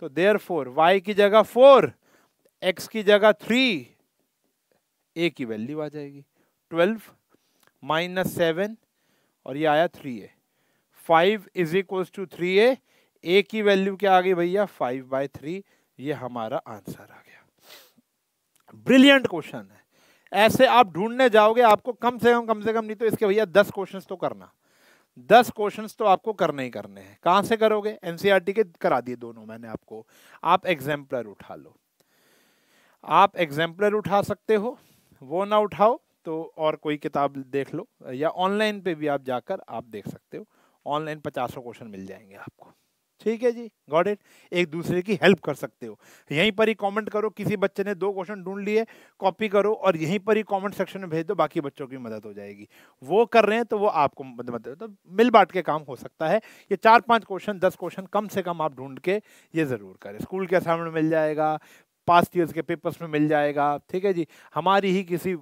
Speaker 1: तो there four Y की जगह फोर एक्स की जगह थ्री ए की वैल्यू आ जाएगी twelve minus seven और ये आया three a five is equals to three a a की वैल्यू क्या आ गई भैया फाइव बाई थ्री ये हमारा आंसर आ गया ब्रिलियंट क्वेश्चन है ऐसे आप ढूंढने जाओगे आपको कम से कम कम से कम नहीं तो इसके भैया दस क्वेश्चंस तो करना दस क्वेश्चंस तो आपको करने ही करने हैं कहाँ से करोगे एनसीईआरटी e के करा दिए दोनों मैंने आपको आप एग्जाम्पलर उठा लो आप एग्जाम्पलर उठा सकते हो वो ना उठाओ तो और कोई किताब देख लो या ऑनलाइन पे भी आप जाकर आप देख सकते हो ऑनलाइन पचासों क्वेश्चन मिल जाएंगे आपको ठीक है जी गॉड इट एक दूसरे की हेल्प कर सकते हो यहीं पर ही कमेंट करो किसी बच्चे ने दो क्वेश्चन ढूंढ लिए कॉपी करो और यहीं पर ही कमेंट सेक्शन में भेज दो बाकी बच्चों की मदद हो जाएगी वो कर रहे हैं तो वो आपको मदद तो मतलब मिल बांट के काम हो सकता है ये चार पांच क्वेश्चन दस क्वेश्चन कम से कम आप ढूंढ के ये ज़रूर करें स्कूल के असाइनमेंट मिल जाएगा पास्ट ईयर्स के पेपर्स में मिल जाएगा ठीक है जी हमारी ही किसी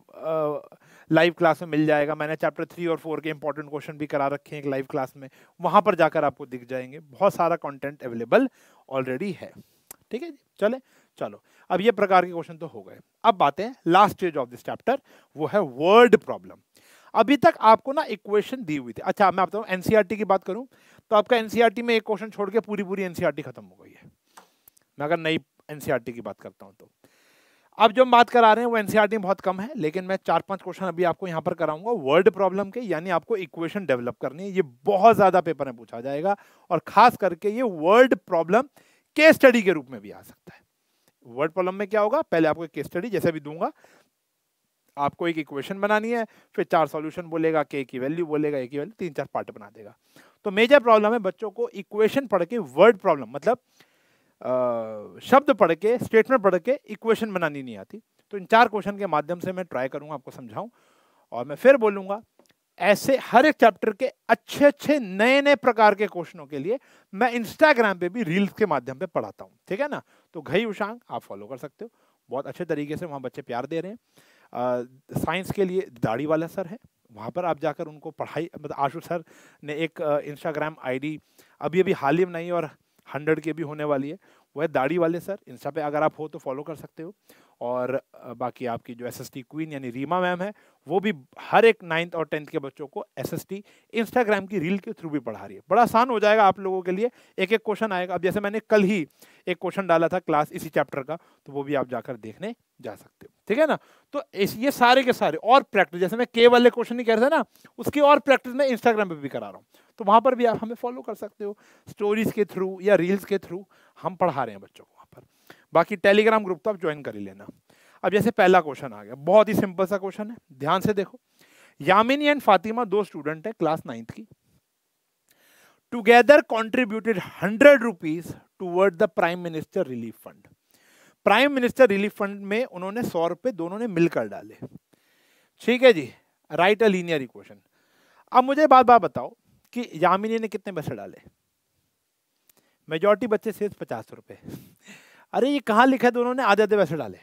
Speaker 1: लाइव क्लास में मिल जाएगा मैंने चैप्टर थ्री और फोर के इंपॉर्टेंट क्वेश्चन भी करा रखे हैं एक लाइव क्लास में वहाँ पर जाकर आपको दिख जाएंगे बहुत सारा कॉन्टेंट अवेलेबल ऑलरेडी है ठीक है जी चले चलो अब ये प्रकार के क्वेश्चन तो हो गए अब बातें last stage of this chapter वो है वर्ड प्रॉब्लम अभी तक आपको ना इक्वेशन दी हुई थी अच्छा मैं आपको एनसीईआरटी e की बात करूं तो आपका एनसीईआरटी e में एक क्वेश्चन छोड़ के पूरी पूरी एनसीईआरटी खत्म हो गई है मैं अगर नई एन e की बात करता हूँ तो अब जो हम बात करा रहे हैं वो एनसीआर e में बहुत कम है लेकिन मैं चार पांच क्वेश्चन अभी आपको यहाँ पर कराऊंगा वर्ड प्रॉब्लम के यानी आपको इक्वेशन डेवलप करनी है ये बहुत ज़्यादा पेपर में पूछा जाएगा और खास करके ये वर्ड प्रॉब्लम के स्टडी के रूप में भी आ सकता है वर्ड प्रॉब्लम में क्या होगा पहले आपको केस स्टडी जैसे भी दूंगा आपको एक इक्वेशन बनानी है फिर चार सॉल्यूशन बोलेगा के की वैल्यू बोलेगा ए की वैल्यू तीन चार पार्ट बना देगा तो मेजर प्रॉब्लम है बच्चों को इक्वेशन पढ़ के वर्ड प्रॉब्लम मतलब शब्द पढ़ के स्टेटमेंट पढ़ के इक्वेशन बनानी नहीं आती तो इन चार क्वेश्चन के माध्यम से मैं ट्राई करूँगा आपको समझाऊँ और मैं फिर बोलूँगा ऐसे हर एक चैप्टर के अच्छे अच्छे नए नए प्रकार के क्वेश्चनों के लिए मैं इंस्टाग्राम पे भी रील्स के माध्यम पे पढ़ाता हूँ ठीक है ना तो घई उशांग आप फॉलो कर सकते हो बहुत अच्छे तरीके से वहाँ बच्चे प्यार दे रहे हैं साइंस के लिए दाढ़ी वाला सर है वहाँ पर आप जाकर उनको पढ़ाई मतलब आशु सर ने एक इंस्टाग्राम आईडी अभी अभी हाल ही में नहीं और हंड्रेड के भी होने वाली है वह दाढ़ी वाले सर इंस्टा पे अगर आप हो तो फॉलो कर सकते हो और बाकी आपकी जो एस एस टी क्वीन यानी रीमा मैम है वो भी हर एक नाइन्थ और टेंथ के बच्चों को एस एस टी इंस्टाग्राम की रील के थ्रू भी पढ़ा रही है बड़ा आसान हो जाएगा आप लोगों के लिए एक एक क्वेश्चन आएगा अब जैसे मैंने कल ही एक क्वेश्चन डाला था क्लास इसी चैप्टर का तो वो भी आप जाकर देखने जा सकते हो ठीक है ना तो ये सारे के सारे और प्रैक्टिस जैसे मैं के वाले क्वेश्चन ही कह रहा था ना उसकी और प्रैक्टिस मैं इंस्टाग्राम पर भी करा रहा हूँ तो वहाँ पर भी आप हमें फॉलो कर सकते हो स्टोरीज के थ्रू या रील्स के थ्रू हम पढ़ा रहे हैं बच्चों को बाकी टेलीग्राम ग्रुप तो आप ज्वाइन कर ही लेना अब जैसे पहला क्वेश्चन आ गया बहुत ही सिंपल सा क्वेश्चन है ध्यान से देखो यामिनी एंड फातिमा दो स्टूडेंट है क्लास नाइन्थ की together contributed hundred rupees toward the prime minister relief fund prime minister relief fund में उन्होंने सौ रुपए दोनों ने मिलकर डाले ठीक है जी राइट अ लीनियर इक्वेशन अब मुझे बात बात बताओ कि यामिनी ने कितने पैसे डाले मेजोरिटी बच्चे सिर्फ पचास रुपए अरे ये कहाँ लिखा है दोनों ने आधे आधे पैसे डाले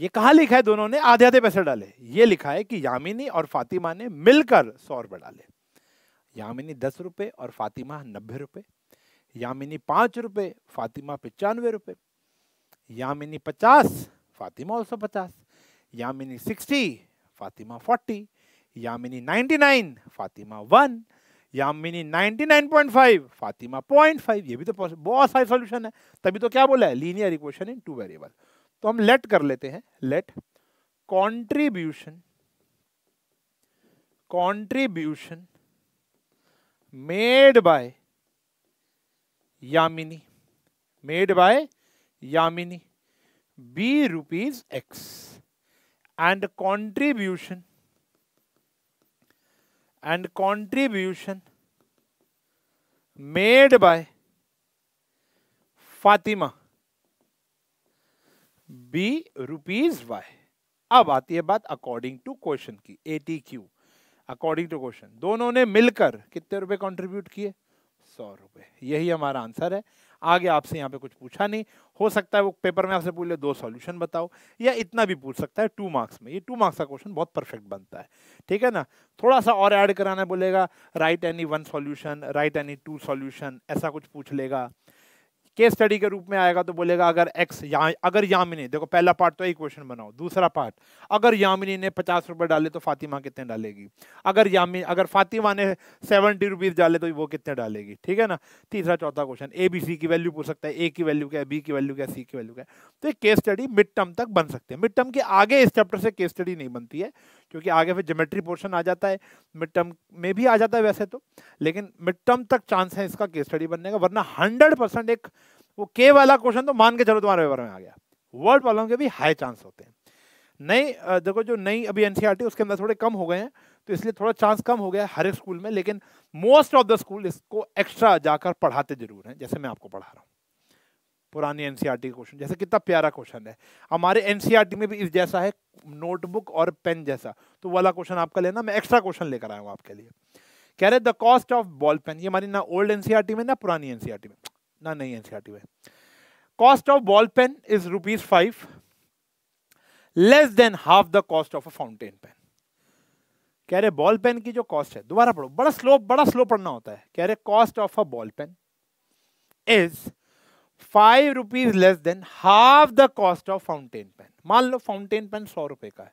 Speaker 1: ये कहाँ लिखा है दोनों ने आधे आधे पैसे डाले ये लिखा है कि यामिनी और फातिमा ने मिलकर सौ रुपये डाले यामिनी दस रुपये और फातिमा नब्बे रुपये यामिनी पाँच रुपये फातिमा पचानवे रुपये यामिनी पचास फातिमा ऑल्सो पचास Yamini sixty Fatima forty Yamini ninety nine Fatima one Yamini 99.5 Fatima 0.5 ये भी तो बहुत सारे सोल्यूशन है तभी तो क्या बोला है linear equation in two variable तो हम लेट कर लेते हैं let contribution contribution made by Yamini made by Yamini be rupees x and contribution and contribution made by Fatima be rupees y अब आती है बात अकॉर्डिंग टू क्वेश्चन की AT Q according to question दोनों ने मिलकर कितने रुपए कंट्रीब्यूट किए सौ रुपए यही हमारा आंसर है आगे आपसे यहाँ पे कुछ पूछा नहीं हो सकता है वो पेपर में आपसे पूछ ले दो सॉल्यूशन बताओ या इतना भी पूछ सकता है टू मार्क्स में ये टू मार्क्स का क्वेश्चन बहुत परफेक्ट बनता है ठीक है ना थोड़ा सा और ऐड कराना बोलेगा write any one solution write any two solution ऐसा कुछ पूछ लेगा केस स्टडी के रूप में आएगा तो बोलेगा अगर एक्स या अगर यामिनी देखो पहला पार्ट तो एक क्वेश्चन बनाओ दूसरा पार्ट अगर यामिनी ने पचास रुपये डाले तो फातिमा कितने डालेगी अगर यामी अगर फातिमा ने सेवेंटी रुपीज़ डाले तो वो कितने डालेगी ठीक है ना तीसरा चौथा क्वेश्चन ए बी सी की वैल्यू पूछ सकता है ए की वैल्यू क्या है बी की वैल्यू क्या सी की वैल्यू क्या तो एक केस स्टडी मिड टर्म तक बन सकते हैं मिड टर्म के आगे इस चैप्टर से केस स्टडी नहीं बनती है क्योंकि आगे फिर जोमेट्री पोर्शन आ जाता है मिड टर्म में भी आ जाता है वैसे तो लेकिन मिड टर्म तक चांस है इसका केस स्टडी बनने का वरना हंड्रेड परसेंट एक वो के वाला क्वेश्चन तो मान के चलो तुम्हारे पेपर में आ गया वर्ड प्रॉब्लम के भी हाई चांस होते हैं नई देखो जो नई अभी एन e उसके अंदर थोड़े कम हो गए हैं तो इसलिए थोड़ा चांस कम हो गया है हर एक स्कूल में लेकिन मोस्ट ऑफ द स्कूल इसको एक्स्ट्रा जाकर पढ़ाते जरूर हैं जैसे मैं आपको पढ़ा रहा हूँ पुराने एन क्वेश्चन जैसे कितना प्यारा क्वेश्चन है हमारे एन e में भी इस जैसा है नोटबुक और पेन जैसा तो वाला क्वेश्चन आपका लेना मैं एक्स्ट्रा क्वेश्चन लेकर आया हूँ आपके लिए कह रहे the cost of ball pen ये हमारी ना ओल्ड एन e में ना पुरानी एन e में ना नई एन में cost of ball pen is rupees five less than half the cost of a fountain pen कह रहे बॉल पेन की जो कॉस्ट है दोबारा पढ़ो बड़ा स्लो बड़ा स्लो पढ़ना होता है कह रहे cost of a ball pen is five rupees less than half the cost of fountain pen मान लो फाउंटेन पेन सौ रुपए का है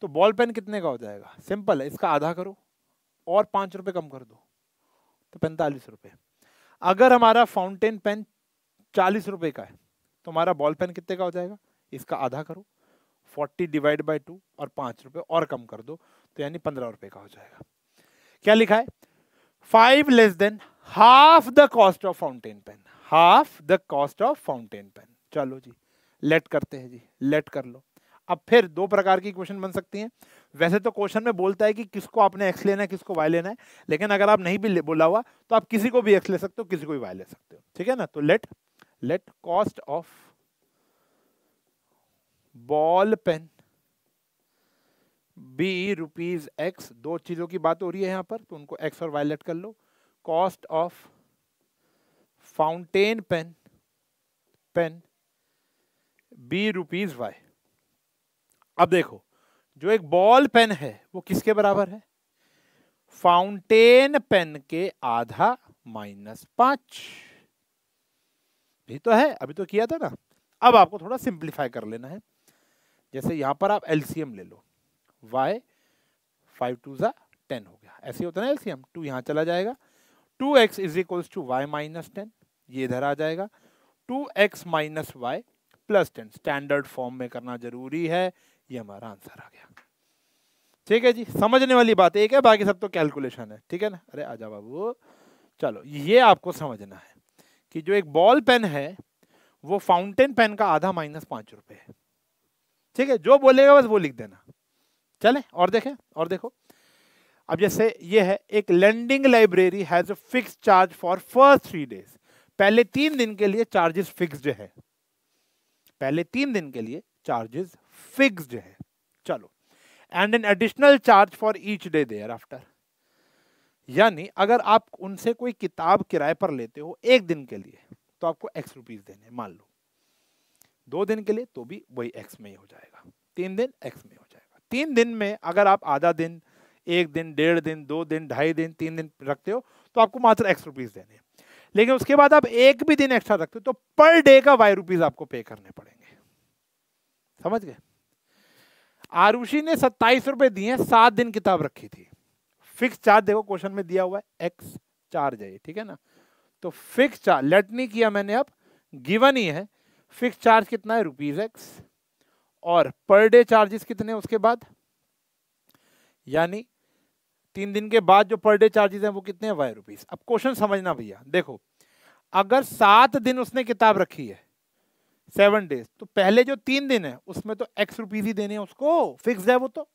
Speaker 1: तो बॉल पेन कितने का हो जाएगा सिंपल है इसका आधा करो और पांच रुपए कम कर दो तो पैंतालीस रुपए अगर हमारा फाउंटेन पेन चालीस रुपए का है तो हमारा बॉल पेन कितने का हो जाएगा इसका आधा करो फोर्टी डिवाइड बाई टू और पांच रुपए और कम कर दो तो यानी पंद्रह रुपए का हो जाएगा क्या लिखा है five less than half the cost of fountain pen half the cost of fountain pen चलो जी लेट करते हैं जी लेट कर लो अब फिर दो प्रकार की क्वेश्चन बन सकती हैं वैसे तो क्वेश्चन में बोलता है कि किसको आपने एक्स लेना है किसको वाई लेना है लेकिन अगर आप नहीं भी बोला हुआ तो आप किसी को भी एक्स ले सकते हो किसी को भी वाई ले सकते हो ठीक है ना तो let let cost of ball pen be rupees x दो चीजों की बात हो रही है यहां पर तो उनको एक्स और वाई लेट कर लो cost of fountain pen pen b rupees y अब देखो जो एक बॉल पेन है वो किसके बराबर है फाउंटेन पेन के आधा माइनस पांच भी तो है अभी तो किया था ना अब आपको थोड़ा सिंप्लीफाई कर लेना है जैसे यहां पर आप एलसीएम ले लो वाई फाइव टू ज़ा टेन हो गया ऐसे होता है ना एलसीएम टू यहां चला जाएगा two x is equals to y minus ten ये इधर आ जाएगा two x minus y plus ten standard form में करना जरूरी है ये हमारा आंसर आ गया ठीक है जी समझने वाली बात एक है बाकी सब तो कैलकुलेशन है ठीक है ना अरे आजा बाबू चलो ये आपको समझना है कि जो एक बॉल पेन है वो फाउंटेन पेन का आधा माइनस पाँच रुपये है ठीक है जो बोलेगा बस वो लिख देना चले और देखें और देखो अब जैसे ये है एक lending library has a fix charge for first three days पहले तीन दिन के लिए चार्जेस फिक्स्ड है पहले तीन दिन के लिए चार्जेस फिक्स्ड है चलो and an additional charge for each day thereafter यानी अगर आप उनसे कोई किताब किराए पर लेते हो एक दिन के लिए तो आपको एक्स रुपीज देने मान लो दो दिन के लिए तो भी वही एक्स में ही हो जाएगा तीन दिन एक्स में हो जाएगा तीन दिन में अगर आप आधा दिन एक दिन डेढ़ दिन दो दिन ढाई दिन तीन दिन रखते हो तो आपको मात्र एक्स रुपीज़ देने लेकिन उसके बाद आप एक भी दिन एक्स्ट्रा रखते हो तो पर डे का वाई रुपीज़ आपको पे करने पड़ेंगे समझ गए आरुषि ने सत्ताईस रुपये दिए सात दिन किताब रखी थी फिक्स चार्ज देखो क्वेश्चन में दिया हुआ है एक्स चार्ज है ठीक है ना तो फिक्स चार्ज लेट नहीं किया मैंने अब गिवन ही है फिक्स चार्ज कितना है रुपीज एक्स और पर डे चार्जेस कितने उसके बाद यानी तीन दिन के बाद जो पर डे चार्जेस हैं वो कितने हैं वाई रुपीज अब क्वेश्चन समझना भैया देखो अगर सात दिन उसने किताब रखी है सेवन डेज तो पहले जो तीन दिन है उसमें तो एक्स रुपीज ही देने हैं उसको फिक्स है वो तो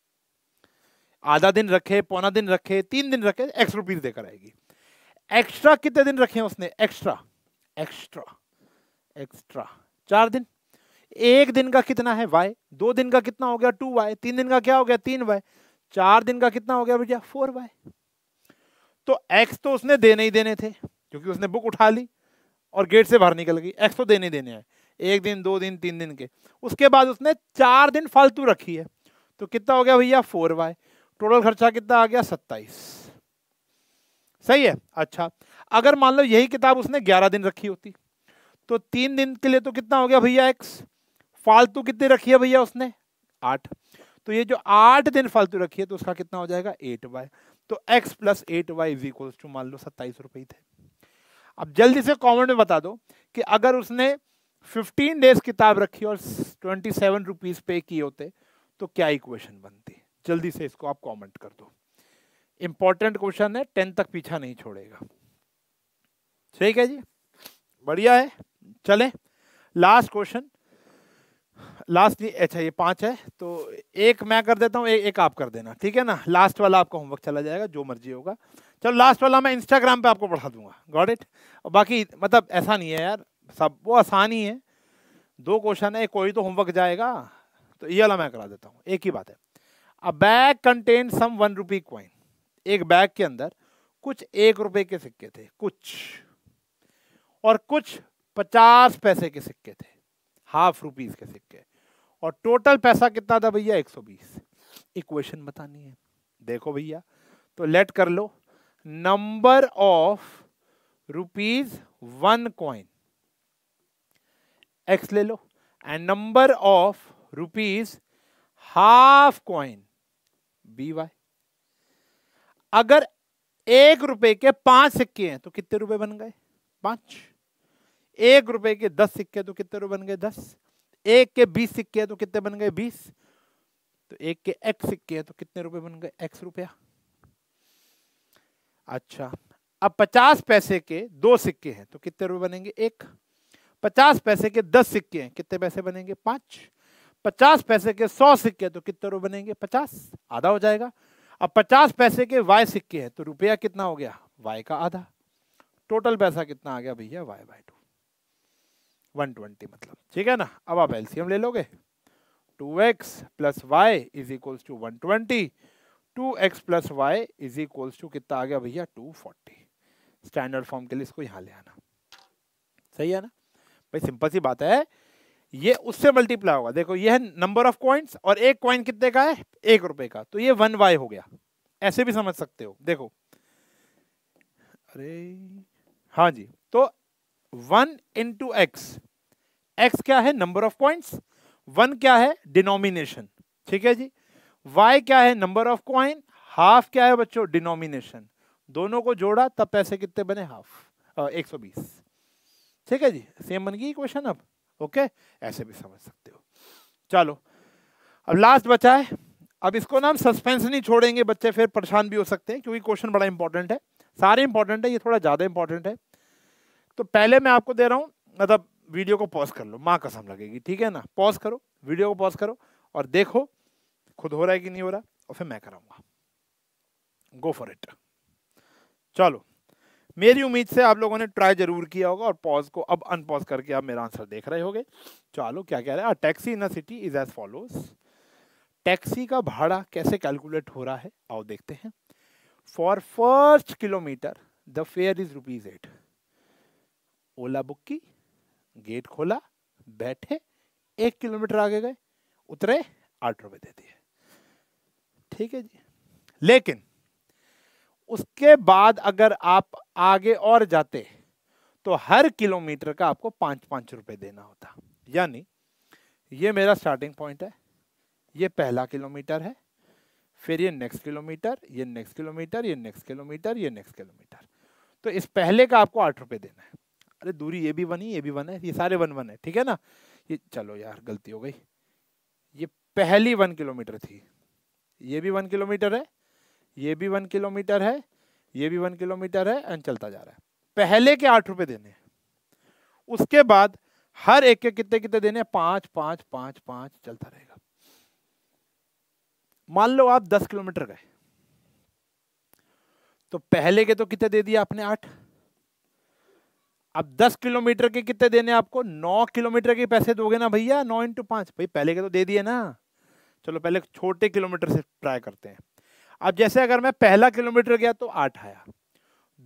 Speaker 1: आधा दिन रखे पौना दिन रखे तीन दिन रखे एक्स रुपीज देकर आएगी एक्स्ट्रा कितने दिन रखे हैं उसने एक्स्ट्रा एक्स्ट्रा एक्स्ट्रा चार दिन एक दिन का कितना है वाई दो दिन का कितना हो गया टू वाई तीन दिन का क्या हो गया तीन वाई चार दिन का कितना हो गया भैया फोर बाय तो एक्स तो उसने देने ही देने थे क्योंकि उसने बुक उठा ली और गेट से बाहर निकल गई एक्स तो देने देने हैं एक दिन दो दिन तीन दिन के उसके बाद उसने चार दिन फालतू रखी है तो कितना हो गया भैया फोर बाय टोटल खर्चा कितना आ गया सत्ताईस सही है अच्छा अगर मान लो यही किताब उसने ग्यारह दिन रखी होती तो तीन दिन के लिए तो कितना हो गया भैया एक्स फालतू कितनी रखी है भैया उसने आठ तो ये जो आठ दिन फालतू रखी है तो उसका कितना हो जाएगा एट वाई तो x plus eight y is equals to मान लो सत्ताईस रुपये थे अब जल्दी से कॉमेंट में बता दो कि अगर उसने फिफ्टीन डेज किताब रखी और ट्वेंटी सेवन रुपीज़ पे किए होते तो क्या इक्वेशन बनती जल्दी से इसको आप कॉमेंट कर दो इंपॉर्टेंट क्वेश्चन है टेंथ तक पीछा नहीं छोड़ेगा ठीक है जी बढ़िया है चले लास्ट क्वेश्चन लास्ट अच्छा ये पांच है तो एक मैं कर देता हूँ एक एक आप कर देना ठीक है ना लास्ट वाला आपका होमवर्क चला जाएगा जो मर्जी होगा चलो लास्ट वाला मैं इंस्टाग्राम पे आपको पढ़ा दूंगा गॉड इट और बाकी मतलब ऐसा नहीं है यार सब वो आसान ही है दो क्वेश्चन है कोई तो होमवर्क जाएगा तो ये वाला मैं करा देता हूँ एक ही बात है a bag contain some one rupee coin एक बैग के अंदर कुछ एक रुपए के सिक्के थे कुछ और कुछ पचास पैसे के सिक्के थे हाफ रुपीज के सिक्के और टोटल पैसा कितना था भैया 120 इक्वेशन बतानी है देखो भैया तो लेट कर लो number of rupees one coin x ले लो and number of rupees half coin be y अगर एक रुपए के पांच सिक्के हैं तो कितने रुपए बन गए पांच एक रुपए के दस सिक्के तो कितने रुपए बन गए दस एक के बीस सिक्के हैं तो कितने बन गए बीस तो एक के एक्स सिक्के हैं तो कितने रुपए बन गए एक्स रुपया अच्छा अब पचास पैसे के दो सिक्के हैं तो कितने रुपए बनेंगे एक पचास पैसे के दस सिक्के हैं कितने पैसे बनेंगे पांच पचास पैसे के सौ सिक्के हैं तो कितने रुपए बनेंगे पचास आधा हो जाएगा अब पचास पैसे के वाई सिक्के हैं तो रुपया कितना हो गया वाई का आधा टोटल पैसा कितना आ गया भैया y by two one twenty मतलब ठीक है ना अब आप एल्सियम ले लोगे two x plus y is equals to one twenty two x plus y is equals to कितना आ गया भैया टू फोर्टी स्टैंडर्ड फॉर्म के लिए इसको यहाँ ले आना सही है ना भाई सिंपल सी बात है ये उससे मल्टीप्लाई होगा देखो ये है नंबर ऑफ कॉइन्स और एक कॉइन कितने का है एक रुपए का तो ये वन वाई हो गया ऐसे भी समझ सकते हो देखो अरे हाँ जी तो वन इंटू एक्स एक्स क्या है नंबर ऑफ पॉइंट्स वन क्या है डिनोमिनेशन ठीक है जी वाई क्या है नंबर ऑफ कॉइन हाफ क्या है बच्चों डिनोमिनेशन दोनों को जोड़ा तब पैसे कितने बने हाफ एक सौ बीस ठीक है जी सेम बन गई क्वेश्चन अब ओके ऐसे भी समझ सकते हो चलो अब लास्ट बचा है अब इसको ना हम सस्पेंस नहीं छोड़ेंगे बच्चे फिर परेशान भी हो सकते हैं क्योंकि क्वेश्चन बड़ा इंपॉर्टेंट है सारे इंपॉर्टेंट है ये थोड़ा ज़्यादा इंपॉर्टेंट है तो पहले मैं आपको दे रहा हूँ मतलब वीडियो को पॉज कर लो माँ कसम लगेगी ठीक है ना पॉज करो वीडियो को पॉज करो और देखो खुद हो रहा है कि नहीं हो रहा और फिर मैं कराऊंगा गो फॉर इट चलो मेरी उम्मीद से आप लोगों ने ट्राई जरूर किया होगा और पॉज को अब अनपॉज करके आप मेरा आंसर देख रहे गए चलो क्या कह रहे हैं taxi in city is as follows taxi का भाड़ा कैसे कैलकुलेट हो रहा है आओ देखते हैं for first kilometer the fare is rupees eight Ola book की गेट खोला बैठे एक किलोमीटर आगे गए उतरे आठ रुपए दे दिए ठीक है जी लेकिन उसके बाद अगर आप आगे और जाते तो हर किलोमीटर का आपको पांच पांच रुपए देना होता यानी ये मेरा स्टार्टिंग पॉइंट है ये पहला किलोमीटर है फिर ये नेक्स्ट किलोमीटर ये नेक्स्ट किलोमीटर ये नेक्स्ट किलोमीटर ये नेक्स्ट किलोमीटर तो इस पहले का आपको आठ रुपए देना है अरे दूरी ये भी वन ही ये भी वन है ये सारे वन वन है ठीक है ना ये चलो यार गलती हो गई ये पहली वन किलोमीटर थी ये भी वन किलोमीटर है ये भी वन किलोमीटर है ये भी वन किलोमीटर है एंड चलता जा रहा है पहले के आठ रुपये देने उसके बाद हर एक के कितने कितने देने पाँच पाँच पाँच पाँच चलता रहेगा मान लो आप दस किलोमीटर गए तो पहले के तो कितने दे दिया आपने आठ अब 10 किलोमीटर के कितने देने आपको 9 किलोमीटर के पैसे दोगे ना भैया 9 इंटू पाँच भाई पहले के तो दे दिए ना चलो पहले छोटे किलोमीटर से ट्राई करते हैं अब जैसे अगर मैं पहला किलोमीटर गया तो आठ आया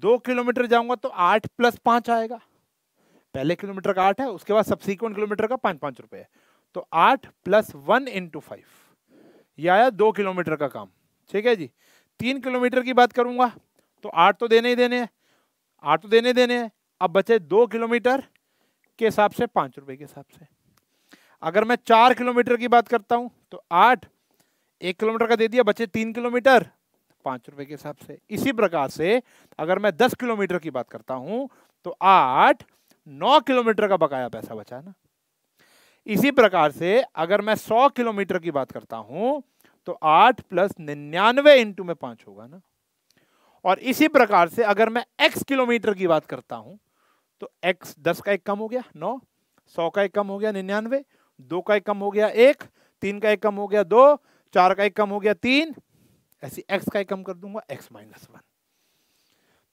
Speaker 1: दो किलोमीटर जाऊंगा तो आठ प्लस पाँच आएगा पहले किलोमीटर का आठ है उसके बाद सब्सिक्वेंट किलोमीटर का पाँच पाँच रुपये तो आठ प्लस वन इंटू फाइव ये आया दो किलोमीटर का काम ठीक है जी तीन किलोमीटर की बात करूंगा तो आठ तो देने ही देने हैं आठ तो देने देने हैं अब बचे दो किलोमीटर के हिसाब से पाँच रुपए के हिसाब से अगर मैं चार किलोमीटर की बात करता हूँ तो आठ एक किलोमीटर का दे दिया बचे तीन किलोमीटर पाँच रुपए के हिसाब से इसी प्रकार से अगर मैं दस किलोमीटर की बात करता हूँ तो आठ नौ किलोमीटर का बकाया पैसा बचा ना इसी प्रकार से अगर मैं सौ किलोमीटर की बात करता हूँ तो आठ प्लस निन्यानवे इंटू में पाँच होगा ना और इसी प्रकार से अगर मैं एक्स किलोमीटर की बात करता हूं तो x दस का एक कम हो गया नौ सौ का एक कम हो गया निन्यानवे दो का एक कम हो गया एक तीन का एक कम हो गया दो चार का एक कम हो गया तीन ऐसी x का एक कम कर दूंगा x माइनस वन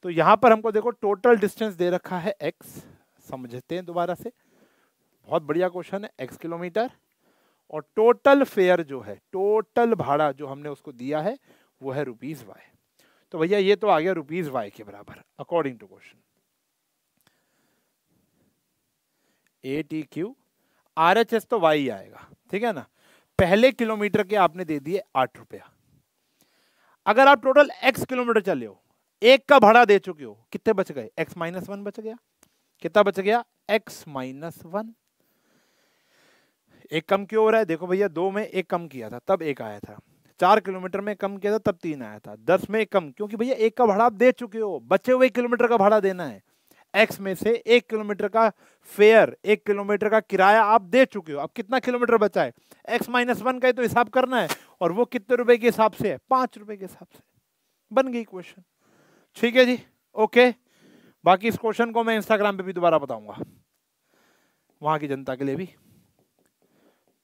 Speaker 1: तो यहां पर हमको देखो टोटल डिस्टेंस दे रखा है x समझते हैं दोबारा से बहुत बढ़िया क्वेश्चन है x किलोमीटर और टोटल फेयर जो है टोटल भाड़ा जो हमने उसको दिया है वो है रुपीज़ वाई तो भैया ये तो आ गया रुपीज़ वाई के बराबर according to question A T Q R H S तो वाई आएगा ठीक है ना पहले किलोमीटर के आपने दे दिए आठ रुपया अगर आप टोटल एक्स किलोमीटर चले हो एक का भाड़ा दे चुके हो कितने बच गए एक्स माइनस वन बच गया कितना बच गया एक्स माइनस वन एक कम क्यों हो रहा है देखो भैया दो में एक कम किया था तब एक आया था चार किलोमीटर में कम किया था तब तीन आया था दस में एक कम क्योंकि भैया एक का भाड़ा आप दे चुके हो बचे हुए किलोमीटर का भाड़ा देना है एक्स में से एक किलोमीटर का फेयर एक किलोमीटर का किराया आप दे चुके हो अब कितना किलोमीटर बचा है एक्स माइनस वन का ही तो हिसाब करना है और वो कितने रुपए के हिसाब से है पांच रुपए के हिसाब से बन गई क्वेश्चन ठीक है जी ओके बाकी इस क्वेश्चन को मैं इंस्टाग्राम पे भी दोबारा बताऊंगा वहां की जनता के लिए भी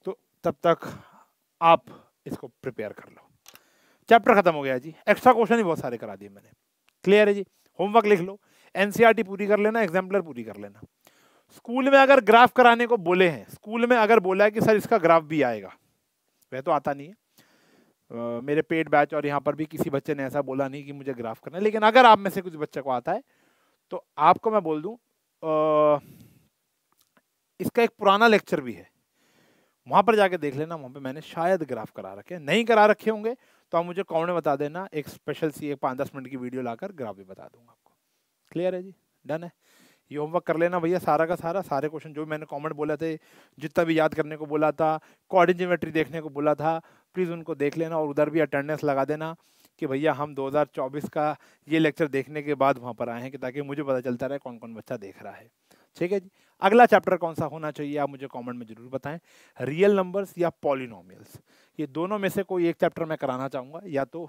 Speaker 1: तो तब तक आप इसको प्रिपेयर कर लो चैप्टर खत्म हो गया जी एक्स्ट्रा क्वेश्चन ही बहुत सारे करा दिए मैंने क्लियर है जी होमवर्क लिख लो एनसीईआरटी पूरी कर लेना एग्जाम्पलर पूरी कर लेना स्कूल में अगर ग्राफ कराने को बोले हैं स्कूल में अगर बोला है कि सर इसका ग्राफ भी आएगा वह तो आता नहीं है आ, मेरे पेड बैच और यहाँ पर भी किसी बच्चे ने ऐसा बोला नहीं कि मुझे ग्राफ करना है लेकिन अगर आप में से कुछ बच्चे को आता है तो आपको मैं बोल दूँ इसका एक पुराना लेक्चर भी है वहाँ पर जाके देख लेना वहाँ पे मैंने शायद ग्राफ करा रखे नहीं करा रखे होंगे तो आप मुझे कॉमेंट बता देना एक स्पेशल सी एक पाँच दस मिनट की वीडियो लाकर ग्राफ भी बता दूंगा क्लियर है जी डन है ये होमवर्क कर लेना भैया सारा का सारा सारे क्वेश्चन जो मैंने कमेंट बोला थे जितना भी याद करने को बोला था कोऑर्डिनेटरी देखने को बोला था प्लीज़ उनको देख लेना और उधर भी अटेंडेंस लगा देना कि भैया हम 2024 का ये लेक्चर देखने के बाद वहाँ पर आए हैं कि ताकि मुझे पता चलता रहे कौन कौन बच्चा देख रहा है ठीक है जी अगला चैप्टर कौन सा होना चाहिए आप मुझे कॉमेंट में ज़रूर बताएं रियल नंबर्स या पॉलिनोमियल्स ये दोनों में से कोई एक चैप्टर मैं कराना चाहूँगा या तो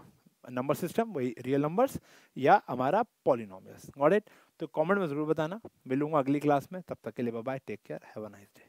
Speaker 1: नंबर सिस्टम वही रियल नंबर्स या हमारा पॉलिनोमियल्स गॉट इट तो कमेंट में ज़रूर बताना मिलूंगा अगली क्लास में तब तक के लिए bye take care have a nice day